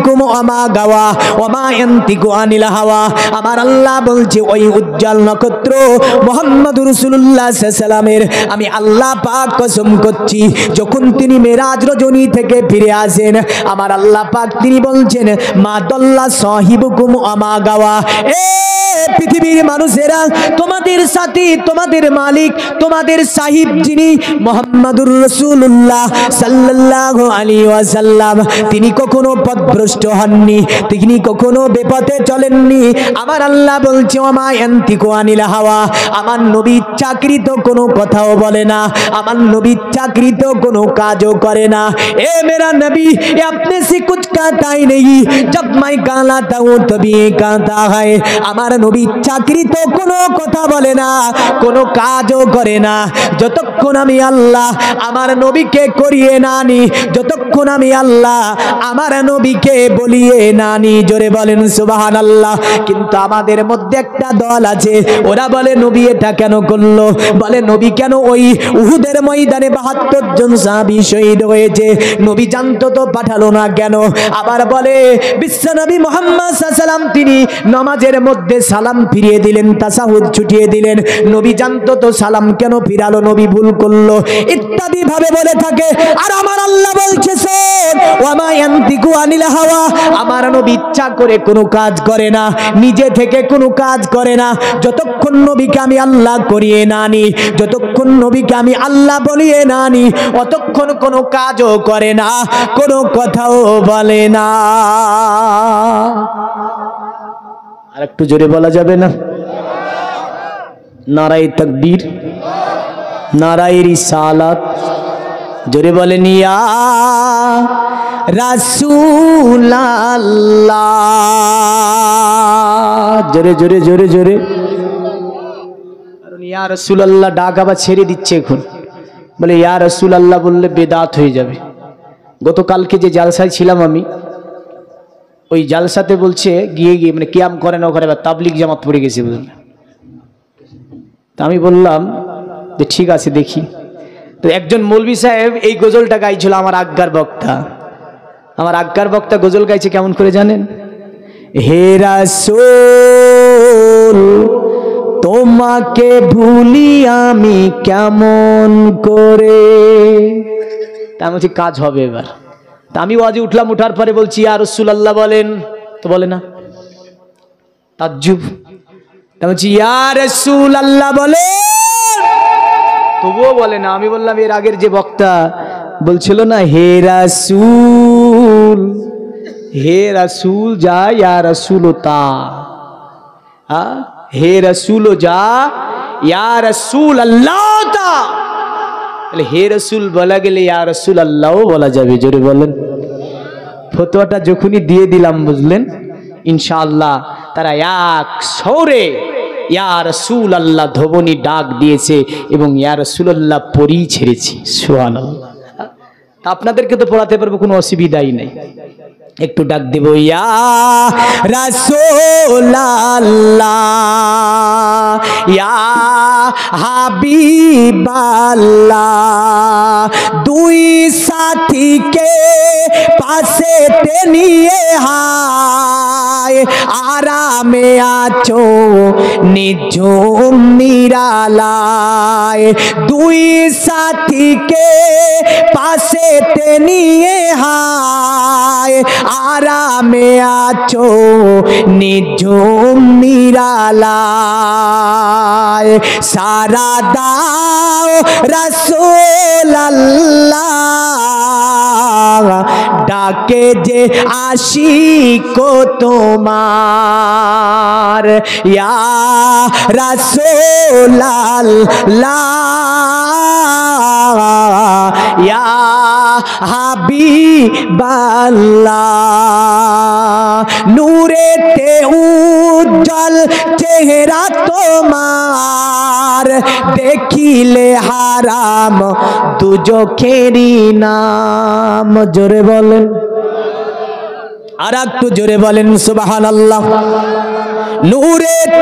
কুম আমা গাওয়া ওমা এন্তিকু আনিল হাওয়া আমার আল্লাহ বলছে ওই উজ্জ্বল নক্ষত্র মোহাম্মদ রসুল্লাহ সালামের আমি আল্লাহ পাক কসম করছি যখন তিনি মেরাজ রজনী থেকে ফিরে আসেন আমার আল্লাহ পাক তিনি বলছেন মা দল্লা কুম আমা গাওয়া এ পৃথিবীর মানুষেরা তোমাদের সাথে তোমাদের মালিক তোমাদের সাহিব যিনি মোহাম্মদুর রসুল্লাহ সাল্লাহ আলী ওয়াসাল্লাম তিনি কখনো পদভ্রষ্ট হননি তিনি কখনো বেপথে চলেননি আমার আল্লাহ বলছে আমা এন্তিকো আনিল হাওয়া আমার নবী চাকরিত কোনো কথাও বলে না আমার নবী চাকরিত কোনো কাজও করে না এ মেরা নবী এ আপনি সে কুচ কাতাই নেই জব মাই গালা তাও তবে কাঁদা হয় আমার নবী কবি চাকরি তো কোনো কথা বলে না কোনো কাজও করে না যতক্ষণ আমি আল্লাহ আমার নবীকে করিয়ে না নি যতক্ষণ আমি আল্লাহ আমার নবীকে বলিয়ে না নি জোরে বলেন সুবাহান আল্লাহ কিন্তু আমাদের মধ্যে একটা দল আছে ওরা বলে নবী এটা কেন করলো বলে নবী কেন ওই উহুদের ময়দানে বাহাত্তর জন সাহাবি শহীদ হয়েছে নবী জানতো তো পাঠালো না কেন আবার বলে বিশ্বনবী মোহাম্মদ সাল্লাম তিনি নমাজের মধ্যে সালাম সালাম ফিরিয়ে দিলেন তাসাহুদ ছুটিয়ে দিলেন নবী জানতো তো সালাম কেন ফিরালো নবী ভুল করলো ইত্যাদি ভাবে বলে থাকে আর আমার আল্লাহ বলছে আনিল হাওয়া আমার নবী ইচ্ছা করে কোনো কাজ করে না নিজে থেকে কোনো কাজ করে না যতক্ষণ নবীকে আমি আল্লাহ করিয়ে না নি যতক্ষণ নবীকে আমি আল্লাহ বলিয়ে না নি অতক্ষণ কোনো কাজও করে না কোনো কথাও বলে না আর একটু জোরে বলা যাবে না নারায় তকবীর নারায়ের সালাত জোরে বলেন ইয়া রাসুলাল্লাহ জোরে জোরে জোরে জোরে কারণ ইয়া রসুলাল্লাহ ডাক আবার ছেড়ে দিচ্ছে এখন বলে ইয়া আল্লাহ বললে বেদাত হয়ে যাবে গতকালকে যে জালসায় ছিলাম আমি ওই জালসাতে বলছে গিয়ে গিয়ে মানে ক্যাম্প করেন ওখানে বা তাবলিক জামাত পড়ে গেছে বুঝলেন তা আমি বললাম যে ঠিক আছে দেখি তো একজন মৌলবি সাহেব এই গজলটা গাইছিল আমার আজ্ঞার বক্তা আমার আজ্ঞার বক্তা গজল গাইছে কেমন করে জানেন হেরা সোল তোমাকে ভুলি আমি কেমন করে তা আমি কাজ হবে এবার তা আমি ওয়াজি উঠলাম উঠার পরে বলছি আর আল্লাহ বলেন তো বলে না তাজ্জুব বলছি ইয়ার রসুল আল্লাহ বলে তবুও বলে না আমি বললাম এর আগের যে বক্তা বলছিল না হে রাসুল হে রাসুল যা ইয়া রাসুল তা হে রাসুল যা ইয়া রাসুল আল্লাহ তা তাহলে হে রসুল বলা গেলে ইয়া রসুল আল্লাহও বলা যাবে জোরে বলেন ফতোয়াটা যখনই দিয়ে দিলাম বুঝলেন ইনশাআল্লাহ তারা এক সৌরে ইয়া রসুল আল্লাহ ধবনী ডাক দিয়েছে এবং ইয়া রসুল্লাহ পরেই ছেড়েছি সোহান আল্লাহ আপনাদেরকে তো পড়াতে পারবো কোনো অসুবিধাই নেই একটু ডাক দিব ইয়া রাসোলাল্লাহ ইয়া হাবিবাল্লাহ দুই সাথীকে পাশে নিয়ে হা आए आराम आचो मीरा लाए दुई साथी के पासे ते निये हाय आराम आचो मीरा निरालाए सारा दाओ रसूल अल्लाह ডাকে যে কো তোমার ইয়া রাসোলাল লা বাল্লা নূরে তে উজ্জ্বল চেহারা তোমার আর দেখিলে হারাম দুজো খেরি নাম জোরে বলেন আর একটু জোরে বলেন সুবাহান আল্লাহ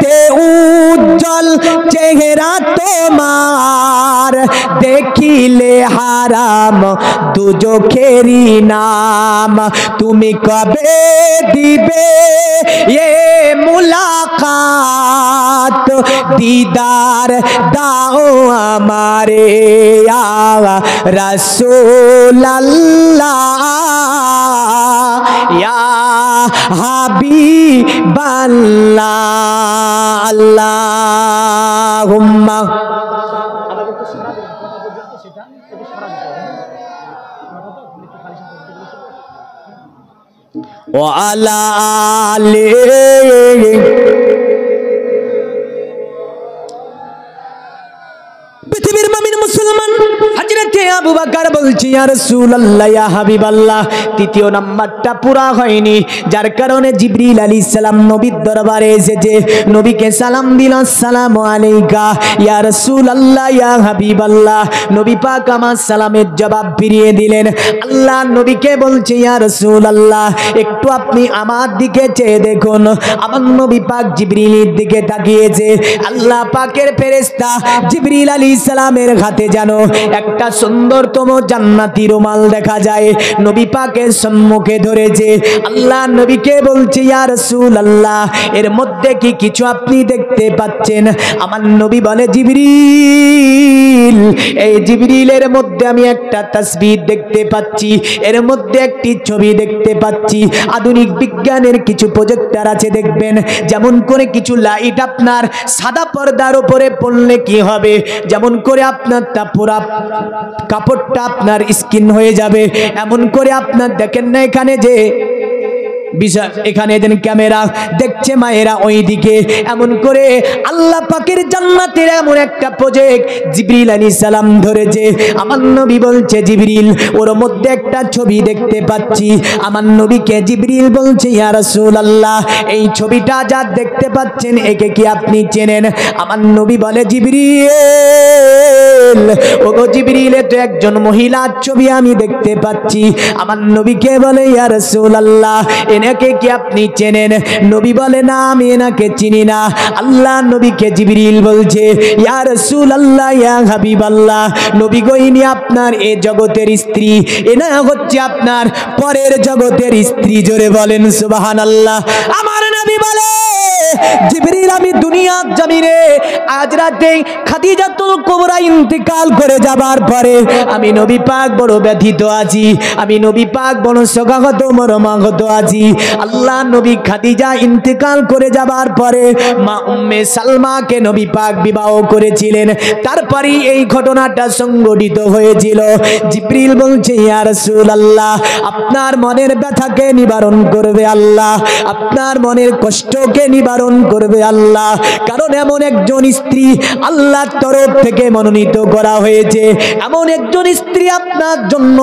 তে উজ্জ্বল চেহারা মার দেখিলে হারাম খেরি নাম তুমি কবে দিবে এ মুলাকাত দিদার দাও আমারে রসুল্লাহ ইয়া হাবিবাল্লাহ আল্লাহুম্মা وعلى রেখে আবু বাকার বলছি আর তৃতীয় নাম্বারটা পুরা হয়নি যার কারণে জিবরিল আলী সালাম নবীর দরবারে এসেছে নবীকে সালাম দিল সালাম আলাইকা আল্লাহ ইয়া নবী পাক আমার সালামের জবাব ফিরিয়ে দিলেন আল্লাহ নবীকে আল্লাহ একটু আপনি আমার দিকে চেয়ে দেখুন আমার নবী পাক জিবরিলির দিকে তাকিয়েছে আল্লাহ পাকের ফেরেস্তা জিবরিল আলী সালামের হাতে যেন একটা সুন্দরতম জান্নাতি রুমাল দেখা যায় নবী পাকের সম্মুখে ধরেছে আল্লাহ নবীকে বলছে আর রাসূল আল্লাহ এর মধ্যে কি কিছু আপনি দেখতে পাচ্ছেন আমার নবী বলে জিবরিল এই জিবরিলের মধ্যে আমি একটা তসবির দেখতে পাচ্ছি এর মধ্যে একটি ছবি দেখতে পাচ্ছি আধুনিক বিজ্ঞানের কিছু প্রজেক্টার আছে দেখবেন যেমন করে কিছু লাইট আপনার সাদা পর্দার উপরে পড়লে কি হবে যেমন করে আপনার তা পুরা কাপড়টা আপনার স্কিন হয়ে যাবে এমন করে আপনার দেখেন না এখানে যে এখানে দেন ক্যামেরা দেখছে মায়েরা ওই দিকে এমন করে আল্লাহ পাকের জান্নাতের এমন একটা প্রজেক্ট জিবরিল আলী সালাম ধরেছে আমার নবী বলছে জিবরিল ওর মধ্যে একটা ছবি দেখতে পাচ্ছি আমার নবীকে জিবরিল বলছে ইয়া এই ছবিটা যা দেখতে পাচ্ছেন একে কি আপনি চেনেন আমার নবী বলে জিবরিল ওগো জিবরিলে তো একজন মহিলার ছবি আমি দেখতে পাচ্ছি আমার নবীকে বলে ইয়া রাসূলুল্লাহ এনাকে কি আপনি চেনেন নবী বলে না আমি এনাকে চিনি না আল্লাহ নবীকে জিবিরিল বলছে ইয়া রসুল আল্লাহ ইয়া হাবিব আল্লাহ নবী গইনি আপনার এ জগতের স্ত্রী এনা হচ্ছে আপনার পরের জগতের স্ত্রী জোরে বলেন সুবাহান আল্লাহ আমার নবী বলে জিবরিল আমি দুনিয়ার জমিনে আজ রাতে খাদিজাতুল কুবরা ইন্তিকাল করে যাবার পরে আমি নবী পাক বড় ব্যথিত আছি আমি নবী পাক বড় সগাগত মরমাগত আছি আল্লাহ নবী খাদিজা ইন্তেকাল করে যাবার পরে মা উম্মে সালমাকে নবী পাক বিবাহ করেছিলেন তারপরেই এই ঘটনাটা সংগঠিত হয়েছিল জিব্রিল বলছে ইয়া রাসূলুল্লাহ আপনার মনের ব্যথাকে নিবারণ করবে আল্লাহ আপনার মনের কষ্টকে নিবারণ করবে আল্লাহ কারণ এমন একজন স্ত্রী আল্লাহর তরফ থেকে মনোনীত করা হয়েছে এমন একজন স্ত্রী আপনার জন্য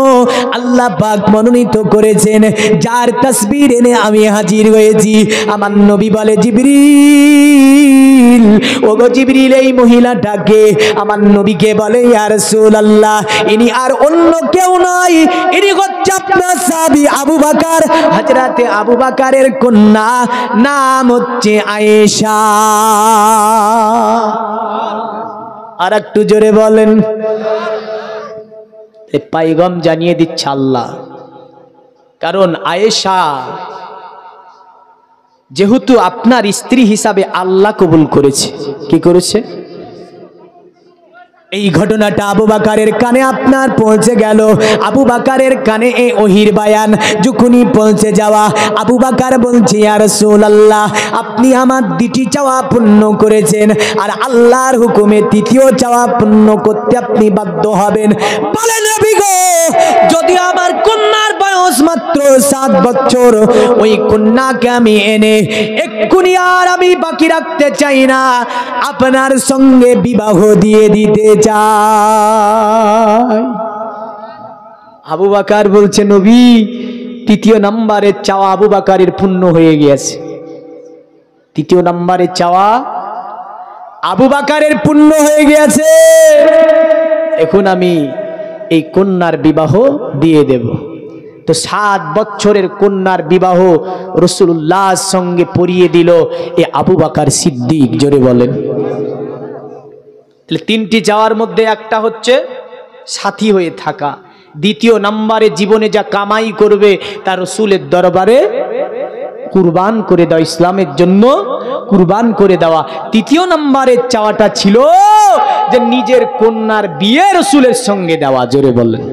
আল্লাহ পাক মনোনীত করেছেন যার তসবির টেনে আমি হাজির হয়েছি আমার নবী বলে জিবরিল ওগো জিবরিল এই মহিলা ডাকে আমার নবীকে বলে ইয়ার আল্লাহ ইনি আর অন্য কেউ নয় ইনি হচ্ছে আপনার সাবি আবু বাকার হাজরাতে আবু বাকারের কন্যা নাম হচ্ছে আয়েশা আর একটু জোরে বলেন পাইগম জানিয়ে দিচ্ছে আল্লাহ কারণ আয়েশা যেহেতু আপনার স্ত্রী হিসাবে আল্লাহ কবুল করেছে কি করেছে এই ঘটনাটা আবু বাকারের কানে আপনার পৌঁছে গেল আবু বাকারের কানে এই ওহির বায়ান যখনই পৌঁছে যাওয়া আবু বাকার বলছে আর আল্লাহ আপনি আমার দুটি চাওয়া পূর্ণ করেছেন আর আল্লাহর হুকুমে তৃতীয় চাওয়া পূর্ণ করতে আপনি বাধ্য হবেন বলেন যদি আমার কন্যার বয়স মাত্র সাত বছর ওই কন্যাকে আমি এনে এক্ষুনি আর আমি বাকি রাখতে চাই না আপনার সঙ্গে বিবাহ দিয়ে দিতে চাই আবু বাকার বলছে নবী তৃতীয় নাম্বারের চাওয়া আবু বাকারের পূর্ণ হয়ে গিয়েছে তৃতীয় নাম্বারে চাওয়া আবু বাকারের পূর্ণ হয়ে গিয়েছে এখন আমি এই কন্যার বিবাহ দিয়ে দেব তো সাত বছরের কন্যার বিবাহ রসুল্লাহ সঙ্গে পরিয়ে দিল এ আবু বাকার সিদ্দিক জোরে বলেন তাহলে তিনটি যাওয়ার মধ্যে একটা হচ্ছে সাথী হয়ে থাকা দ্বিতীয় নাম্বারে জীবনে যা কামাই করবে তা রসুলের দরবারে কুরবান করে দেওয়া ইসলামের জন্য কুরবান করে দেওয়া তৃতীয় নাম্বারের চাওয়াটা ছিল যে নিজের কন্যার বিয়ে রসুলের সঙ্গে দেওয়া জোরে বলেন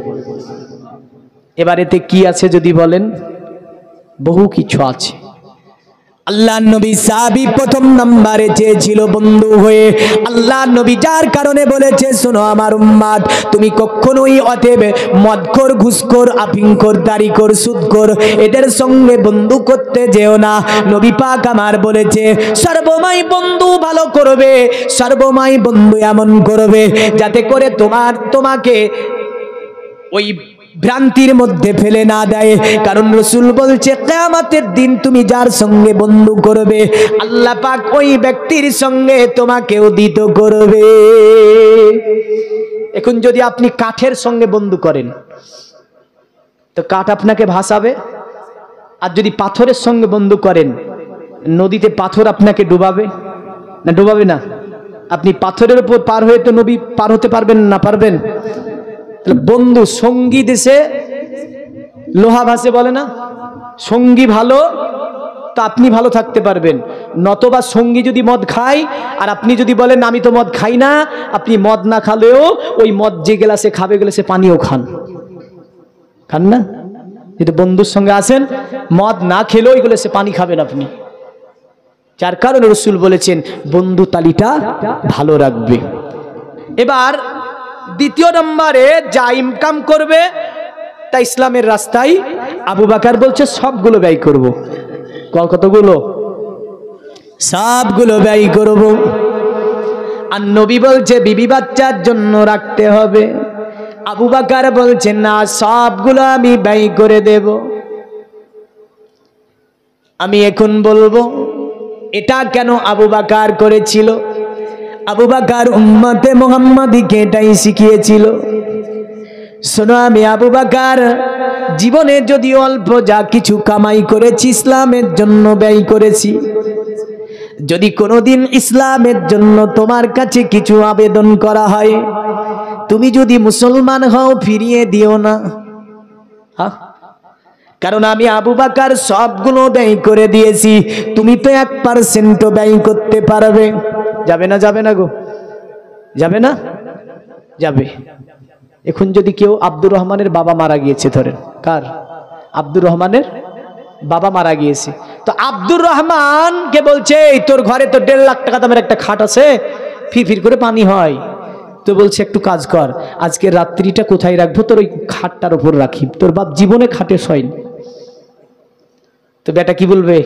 এবার এতে কি আছে যদি বলেন বহু কিছু আছে আল্লাহ নবী সাবি প্রথম নম্বরে চেয়েছিল বন্ধু হয়ে আল্লাহ নবী যার কারণে বলেছে শোনো আমার উম্মাদ তুমি কখনোই অতএব মদকর ঘুষখোর আফিংকর দাড়িকর সুদকর এদের সঙ্গে বন্ধু করতে যেও না নবী পাক আমার বলেছে সর্বময় বন্ধু ভালো করবে সর্বময় বন্ধু এমন করবে যাতে করে তোমার তোমাকে ওই ভ্রান্তির মধ্যে ফেলে না দেয় কারণ রসুল বলছে কেয়ামাতের দিন তুমি যার সঙ্গে বন্ধু করবে আল্লাহ পাক ওই ব্যক্তির সঙ্গে তোমাকেও উদিত করবে এখন যদি আপনি কাঠের সঙ্গে বন্ধু করেন তো কাঠ আপনাকে ভাসাবে আর যদি পাথরের সঙ্গে বন্ধু করেন নদীতে পাথর আপনাকে ডুবাবে না ডুবাবে না আপনি পাথরের উপর পার হয়ে তো নবী পার হতে পারবেন না পারবেন বন্ধু সঙ্গী দেশে লোহা ভাসে বলে না সঙ্গী ভালো তো আপনি ভালো থাকতে পারবেন নতবা সঙ্গী যদি মদ খায় আর আপনি যদি বলেন আমি তো মদ খাই না আপনি মদ না খালেও ওই মদ যে গেলাসে খাবে গেলে সে পানিও খান খান না যদি বন্ধুর সঙ্গে আসেন মদ না খেলেও ওই সে পানি খাবেন আপনি যার কারণে রসুল বলেছেন বন্ধু তালিটা ভালো রাখবে এবার দ্বিতীয় নম্বরে যা ইনকাম করবে তা ইসলামের রাস্তায় আবু বাকার বলছে সবগুলো ব্যয় করব। কতগুলো সবগুলো ব্যয় করব। আর নবী বলছে বিবি বাচ্চার জন্য রাখতে হবে আবু বাকার বলছে না সবগুলো আমি ব্যয় করে দেব আমি এখন বলবো এটা কেন আবু বাকার করেছিল আবু বাকার উম্মতে মোহাম্মদীকে এটাই শিখিয়েছিল শোনো আমি আবু বাকার জীবনে যদি অল্প যা কিছু কামাই করেছি ইসলামের জন্য ব্যয় করেছি যদি কোনোদিন ইসলামের জন্য তোমার কাছে কিছু আবেদন করা হয় তুমি যদি মুসলমান হও ফিরিয়ে দিও না কারণ আমি আবু বাকার সবগুলো ব্যয় করে দিয়েছি তুমি তো এক পার্সেন্টও ব্যয় করতে পারবে যাবে না যাবে না গো যাবে না যাবে এখন যদি কেউ আব্দুর রহমানের বাবা মারা গিয়েছে ধরেন কার আব্দুর রহমানের বাবা মারা গিয়েছে তো আব্দুর রহমান কে বলছে তোর ঘরে তো দেড় লাখ টাকা দামের একটা খাট আছে ফিরফির করে পানি হয় তো বলছে একটু কাজ কর আজকে রাত্রিটা কোথায় রাখবো তোর ওই খাটটার ওপর রাখি তোর বাপ জীবনে খাটে সয়নি তো বেটা কি বলবে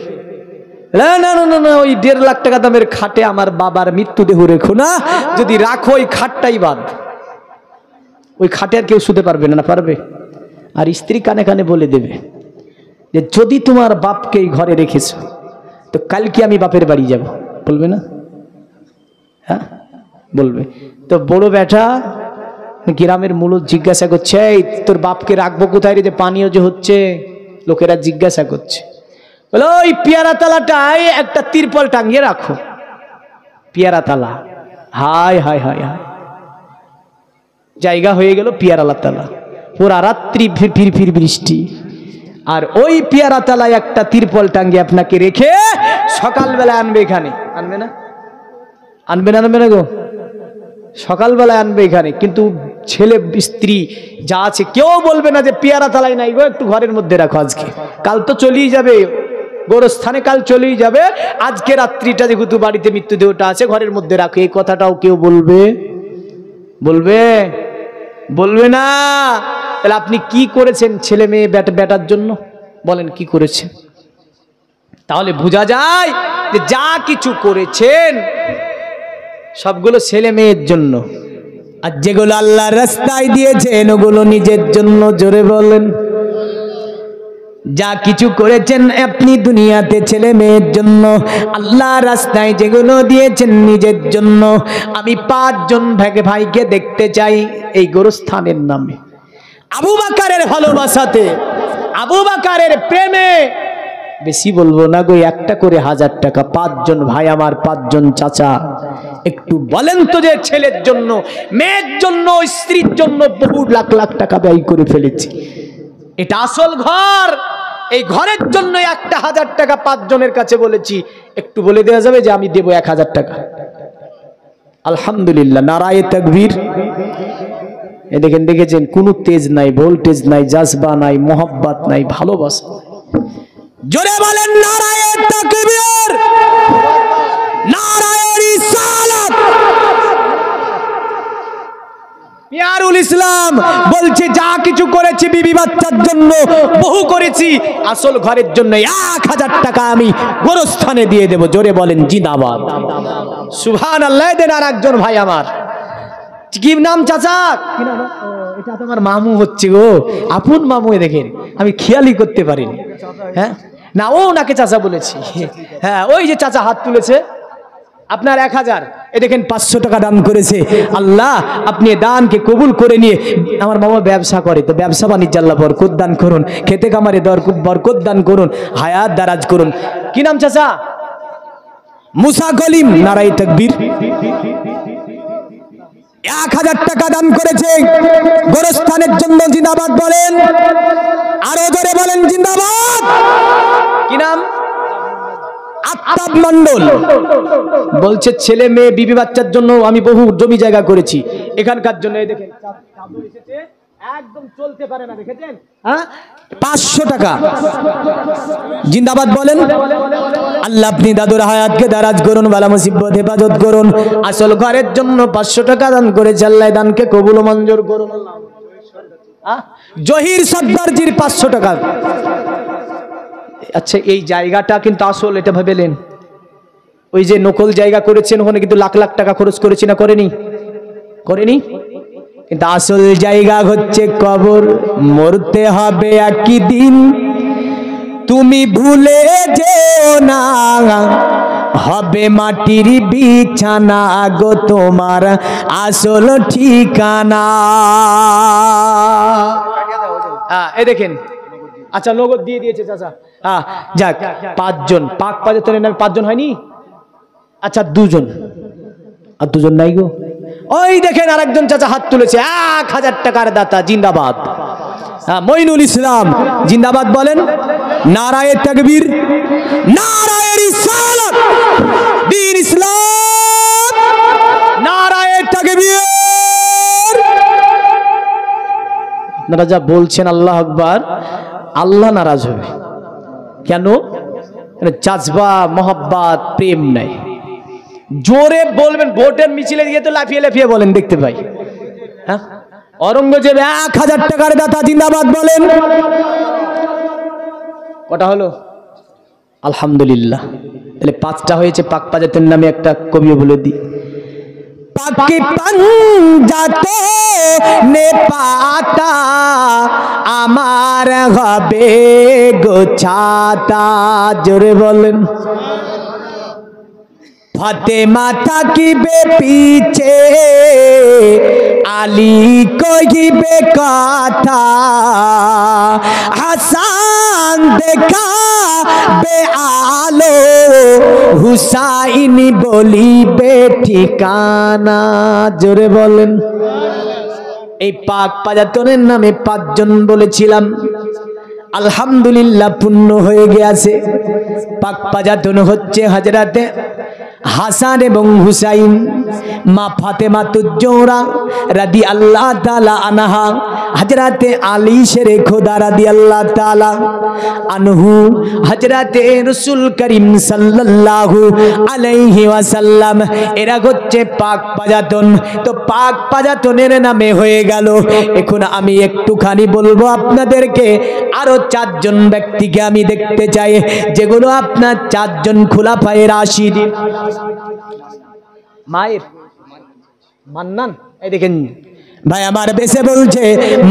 না না না না ওই দেড় লাখ টাকা দামের খাটে আমার বাবার মৃত্যুদেহ রেখো না যদি রাখো ওই খাটটাই বাদ ওই খাটে আর কেউ শুতে পারবে না পারবে আর স্ত্রী কানে কানে বলে দেবে যে যদি তোমার বাপকে এই ঘরে রেখেছ তো কালকে আমি বাপের বাড়ি যাব বলবে না হ্যাঁ বলবে তো বড় বেটা গ্রামের মূলত জিজ্ঞাসা করছে এই তোর বাপকে রাখবো কোথায় রে যে পানীয় যে হচ্ছে লোকেরা জিজ্ঞাসা করছে বলে ওই পেয়ারা তালাটাই একটা তিরপল টাঙিয়ে রাখো পেয়ারা তালা হায় হাই হাই হাই জায়গা হয়ে গেল পেয়ারালা তালা পুরা রাত্রি ফির ফির ফির বৃষ্টি আর ওই পেয়ারা তালায় একটা তিরপল টাঙ্গিয়ে আপনাকে রেখে সকালবেলায় আনবে এখানে আনবে না আনবে না আনবে না গো সকালবেলায় আনবে এখানে কিন্তু ছেলে স্ত্রী যা আছে কেউ বলবে না যে পেয়ারা তালাই নাই গো একটু ঘরের মধ্যে রাখো আজকে কাল তো চলেই যাবে গোরস্থানে কাল চলেই যাবে আজকে রাত্রিটা যেহেতু বাড়িতে মৃত্যুদেহটা আছে ঘরের মধ্যে রাখো এই কথাটাও কেউ বলবে বলবে বলবে না তাহলে আপনি কি করেছেন ছেলে মেয়ে ব্যাট ব্যাটার জন্য বলেন কি করেছেন তাহলে বোঝা যায় যে যা কিছু করেছেন সবগুলো ছেলে মেয়ের জন্য আর যেগুলো আল্লাহ রাস্তায় দিয়েছেন ওগুলো নিজের জন্য জোরে বলেন যা কিছু করেছেন আপনি দুনিয়াতে ছেলে মেয়ের জন্য আল্লাহ রাস্তায় যেগুলো দিয়েছেন নিজের জন্য আমি পাঁচজন ভাগে ভাইকে দেখতে চাই এই গোরস্থানের নামে আবু বাকারের ভালোবাসাতে আবু বাকারের প্রেমে বেশি বলবো না গো একটা করে হাজার টাকা পাঁচজন ভাই আমার পাঁচজন চাচা একটু বলেন তো যে ছেলের জন্য মেয়ের জন্য স্ত্রীর জন্য বহু লাখ লাখ টাকা ব্যয় করে ফেলেছি এটা আসল ঘর এই ঘরের জন্য একটা হাজার টাকা পাঁচজনের কাছে বলেছি একটু বলে দেওয়া যাবে যে আমি দেব এক হাজার টাকা আলহামদুলিল্লাহ নারায় তাকবীর এ দেখেন দেখেছেন কোনো তেজ নাই ভোল্টেজ নাই জাজবা নাই মোহাব্বাত নাই ভালোবাসা জোরে বলেন নারায় তাকবীর নারায় পিয়ারুল ইসলাম বলছে যা কিছু করেছি বিবি বাচ্চার জন্য বহু করেছি আসল ঘরের জন্য এক হাজার টাকা আমি গোরস্থানে দিয়ে দেব জোরে বলেন জিদাবাদ সুভান আল্লাহ দেন আর একজন ভাই আমার কি নাম চাচা এটা তো আমার মামু হচ্ছে গো আপন মামু দেখেন আমি খেয়ালই করতে পারিনি হ্যাঁ না ও ওনাকে চাচা বলেছি হ্যাঁ ওই যে চাচা হাত তুলেছে আপনার এক হাজার এ দেখেন পাঁচশো টাকা দান করেছে আল্লাহ আপনি দানকে কবুল করে নিয়ে আমার মামা ব্যবসা করে তো ব্যবসা বাণিজ্য আল্লাহ বরকত দান করুন খেতে কামারে দর বরকত দান করুন হায়াত দারাজ করুন কি নাম চাচা মুসা কলিম নারাই তকবীর এক হাজার টাকা দান করেছে গোরস্থানের জন্য জিন্দাবাদ বলেন আরো জোরে বলেন জিন্দাবাদ কি নাম আত্মাব মন্ডল বলছে ছেলে মেয়ে বিবি বাচ্চার জন্য আমি বহু জমি জায়গা করেছি এখানকার জন্য একদম চলতে পারে না দেখেছেন হ্যাঁ পাঁচশো টাকা জিন্দাবাদ বলেন আল্লাহ আপনি দাদুর হায়াতকে দারাজ করুন বালা মুসিবত হেফাজত করুন আসল ঘরের জন্য পাঁচশো টাকা দান করে চাল্লায় দানকে কবুল মঞ্জুর করুন জহির সর্দারজির পাঁচশো টাকা আচ্ছা এই জায়গাটা কিন্তু আসল এটা ভাবেলেন ওই যে নকল জায়গা করেছেন ওখানে কিন্তু লাখ লাখ টাকা খরচ করেছি না করেনি করেনি কিন্তু আসল জায়গা হচ্ছে কবর মরতে হবে একই দিন তুমি ভুলে যেও না হবে মাটির বিছানা গো তোমার আসল ঠিকানা এই দেখেন আচ্ছা নগদ দিয়ে দিয়েছে চাচা হ্যাঁ যাক পাঁচজন পাক পাঁচজনের নামে পাঁচজন হয়নি আচ্ছা দুজন আর দুজন নাই গো ওই দেখেন আরেকজন চাচা হাত তুলেছে এক হাজার টাকার দাতা জিন্দাবাদ হ্যাঁ মইনুল ইসলাম জিন্দাবাদ বলেন নারায়ের তাকবীর নারায়ের ইসলাম দিন ইসলাম নারায়ের তাকবীর আপনারা যা বলছেন আল্লাহ আকবার আল্লাহ নারাজ হবে কেন চাজবা মহাব্বাত প্রেম নাই জোরে বলবেন ভোটের মিছিলে গিয়ে তো লাফিয়ে লাফিয়ে বলেন দেখতে পাই হ্যাঁ অরঙ্গজেব এক হাজার টাকার দাতা জিন্দাবাদ বলেন কটা হলো আলহামদুলিল্লাহ তাহলে পাঁচটা হয়েছে পাক পাজাতের নামে একটা কবিও বলে দিই পাখি পাঞ্জাতে নেপাতা আমার হবে গোছাতা জোরে বলেন ফতেমা থাকিবে পিছে আলী কহিবে কথা হাসান দেখা হুসাইনি বলিবে ঠিকানা জোরে বলেন এই পাক পাজাতনের নামে পাঁচজন বলেছিলাম আলহামদুলিল্লাহ পূর্ণ হয়ে গিয়েছে পাক পাজাতন হচ্ছে হাজরাতে হাসান এবং হুসাইন মা ফাতেমা তুজ্জোরা রাদি আল্লাহ তালা আনাহা হজরাতে আলী শেরে খোদা রাদি আল্লাহ তালা আনহু হজরাতে রসুল করিম সাল্লাল্লাহু আলাইহি ওয়াসাল্লাম এরা হচ্ছে পাক পাজাতন তো পাক পাজাতনের নামে হয়ে গেল এখন আমি একটুখানি বলবো আপনাদেরকে আরও চারজন ব্যক্তিকে আমি দেখতে চাই যেগুলো আপনার চারজন খোলাফায়ের দিন মায়ের মান্নান এই দেখেন ভাই আমার বেসে বলছে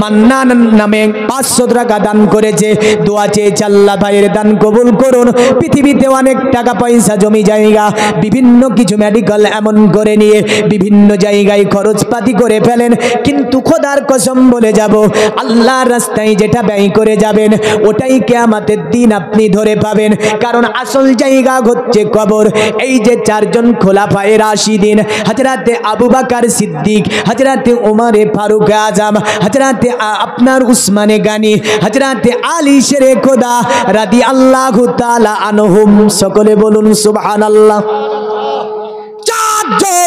মান্নান নামে পাঁচশো টাকা দান করেছে দোয়া চেয়ে চাল্লা ভাইয়ের দান কবুল করুন পৃথিবীতে অনেক টাকা পয়সা জমি জায়গা বিভিন্ন কিছু মেডিকেল এমন করে নিয়ে বিভিন্ন জায়গায় খরচপাতি করে ফেলেন কিন্তু খোদার কসম বলে যাব আল্লাহর রাস্তায় যেটা ব্যয় করে যাবেন ওটাই আমাদের দিন আপনি ধরে পাবেন কারণ আসল জায়গা হচ্ছে কবর এই যে চারজন খোলা পায়ের আশি দিন হাজরাতে আবু বাকার সিদ্দিক হাজরাতে উমার হাজরাতে ফারুক আজম হাজরাতে আপনার উসমানে গানি হাজরাতে আলী শেরে খোদা রাদি আল্লাহ তালা আনহুম সকলে বলুন সুবহানাল্লাহ আল্লাহ চারজন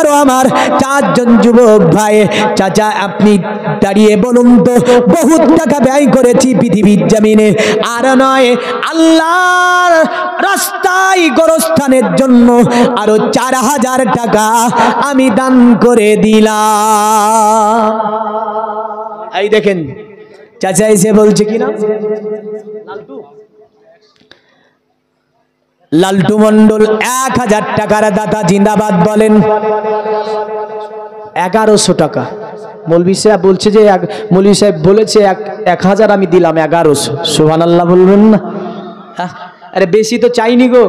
এবারও আমার চারজন যুবক ভাই চাচা আপনি দাঁড়িয়ে বলুন তো বহুত টাকা ব্যয় করেছি পৃথিবীর জামিনে আর নয় আল্লাহর রাস্তায় গোরস্থানের জন্য আরো চার হাজার টাকা আমি দান করে দিলাম এই দেখেন চাচা এসে বলছে কিনা লাল্টু মন্ডল এক হাজার টাকার দাদা জিন্দাবাদ বলেন এগারোশো টাকা মৌলবি সাহেব বলছে যে মৌলবি সাহেব বলেছে এক এক হাজার আমি দিলাম এগারোশো সোহান আল্লাহ বলবেন না আরে বেশি তো চাইনি গো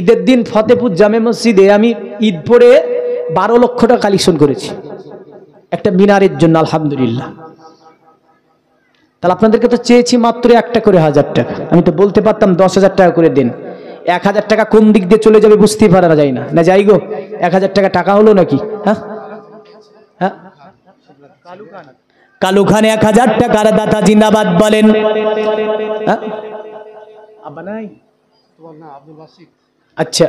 ঈদের দিন ফতেপুর জামে মসজিদে আমি ঈদ পরে বারো লক্ষ টাকা কালেকশন করেছি একটা মিনারের জন্য আলহামদুলিল্লাহ তাহলে আপনাদেরকে তো চেয়েছি মাত্র একটা করে হাজার টাকা আমি তো বলতে পারতাম দশ হাজার টাকা করে দিন এক হাজার টাকা কোন দিক দিয়ে চলে যাবে বুঝতেই পারা যায় না না যাই গো এক হাজার টাকা টাকা হলো নাকি হ্যাঁ হ্যাঁ কালুখানে এক হাজার টাকার দাতা জিন্দাবাদ বলেন হ্যাঁ? আচ্ছা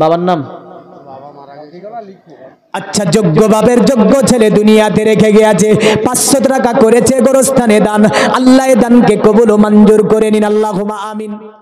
বাবার নাম আচ্ছা যোগ্য বাবের যোগ্য ছেলে দুনিয়াতে রেখে গিয়েছে পাঁচশো টাকা করেছে গোরস্থানে দান আল্লাহ দানকে কবুল মঞ্জুর করে নিন আল্লাহ আমিন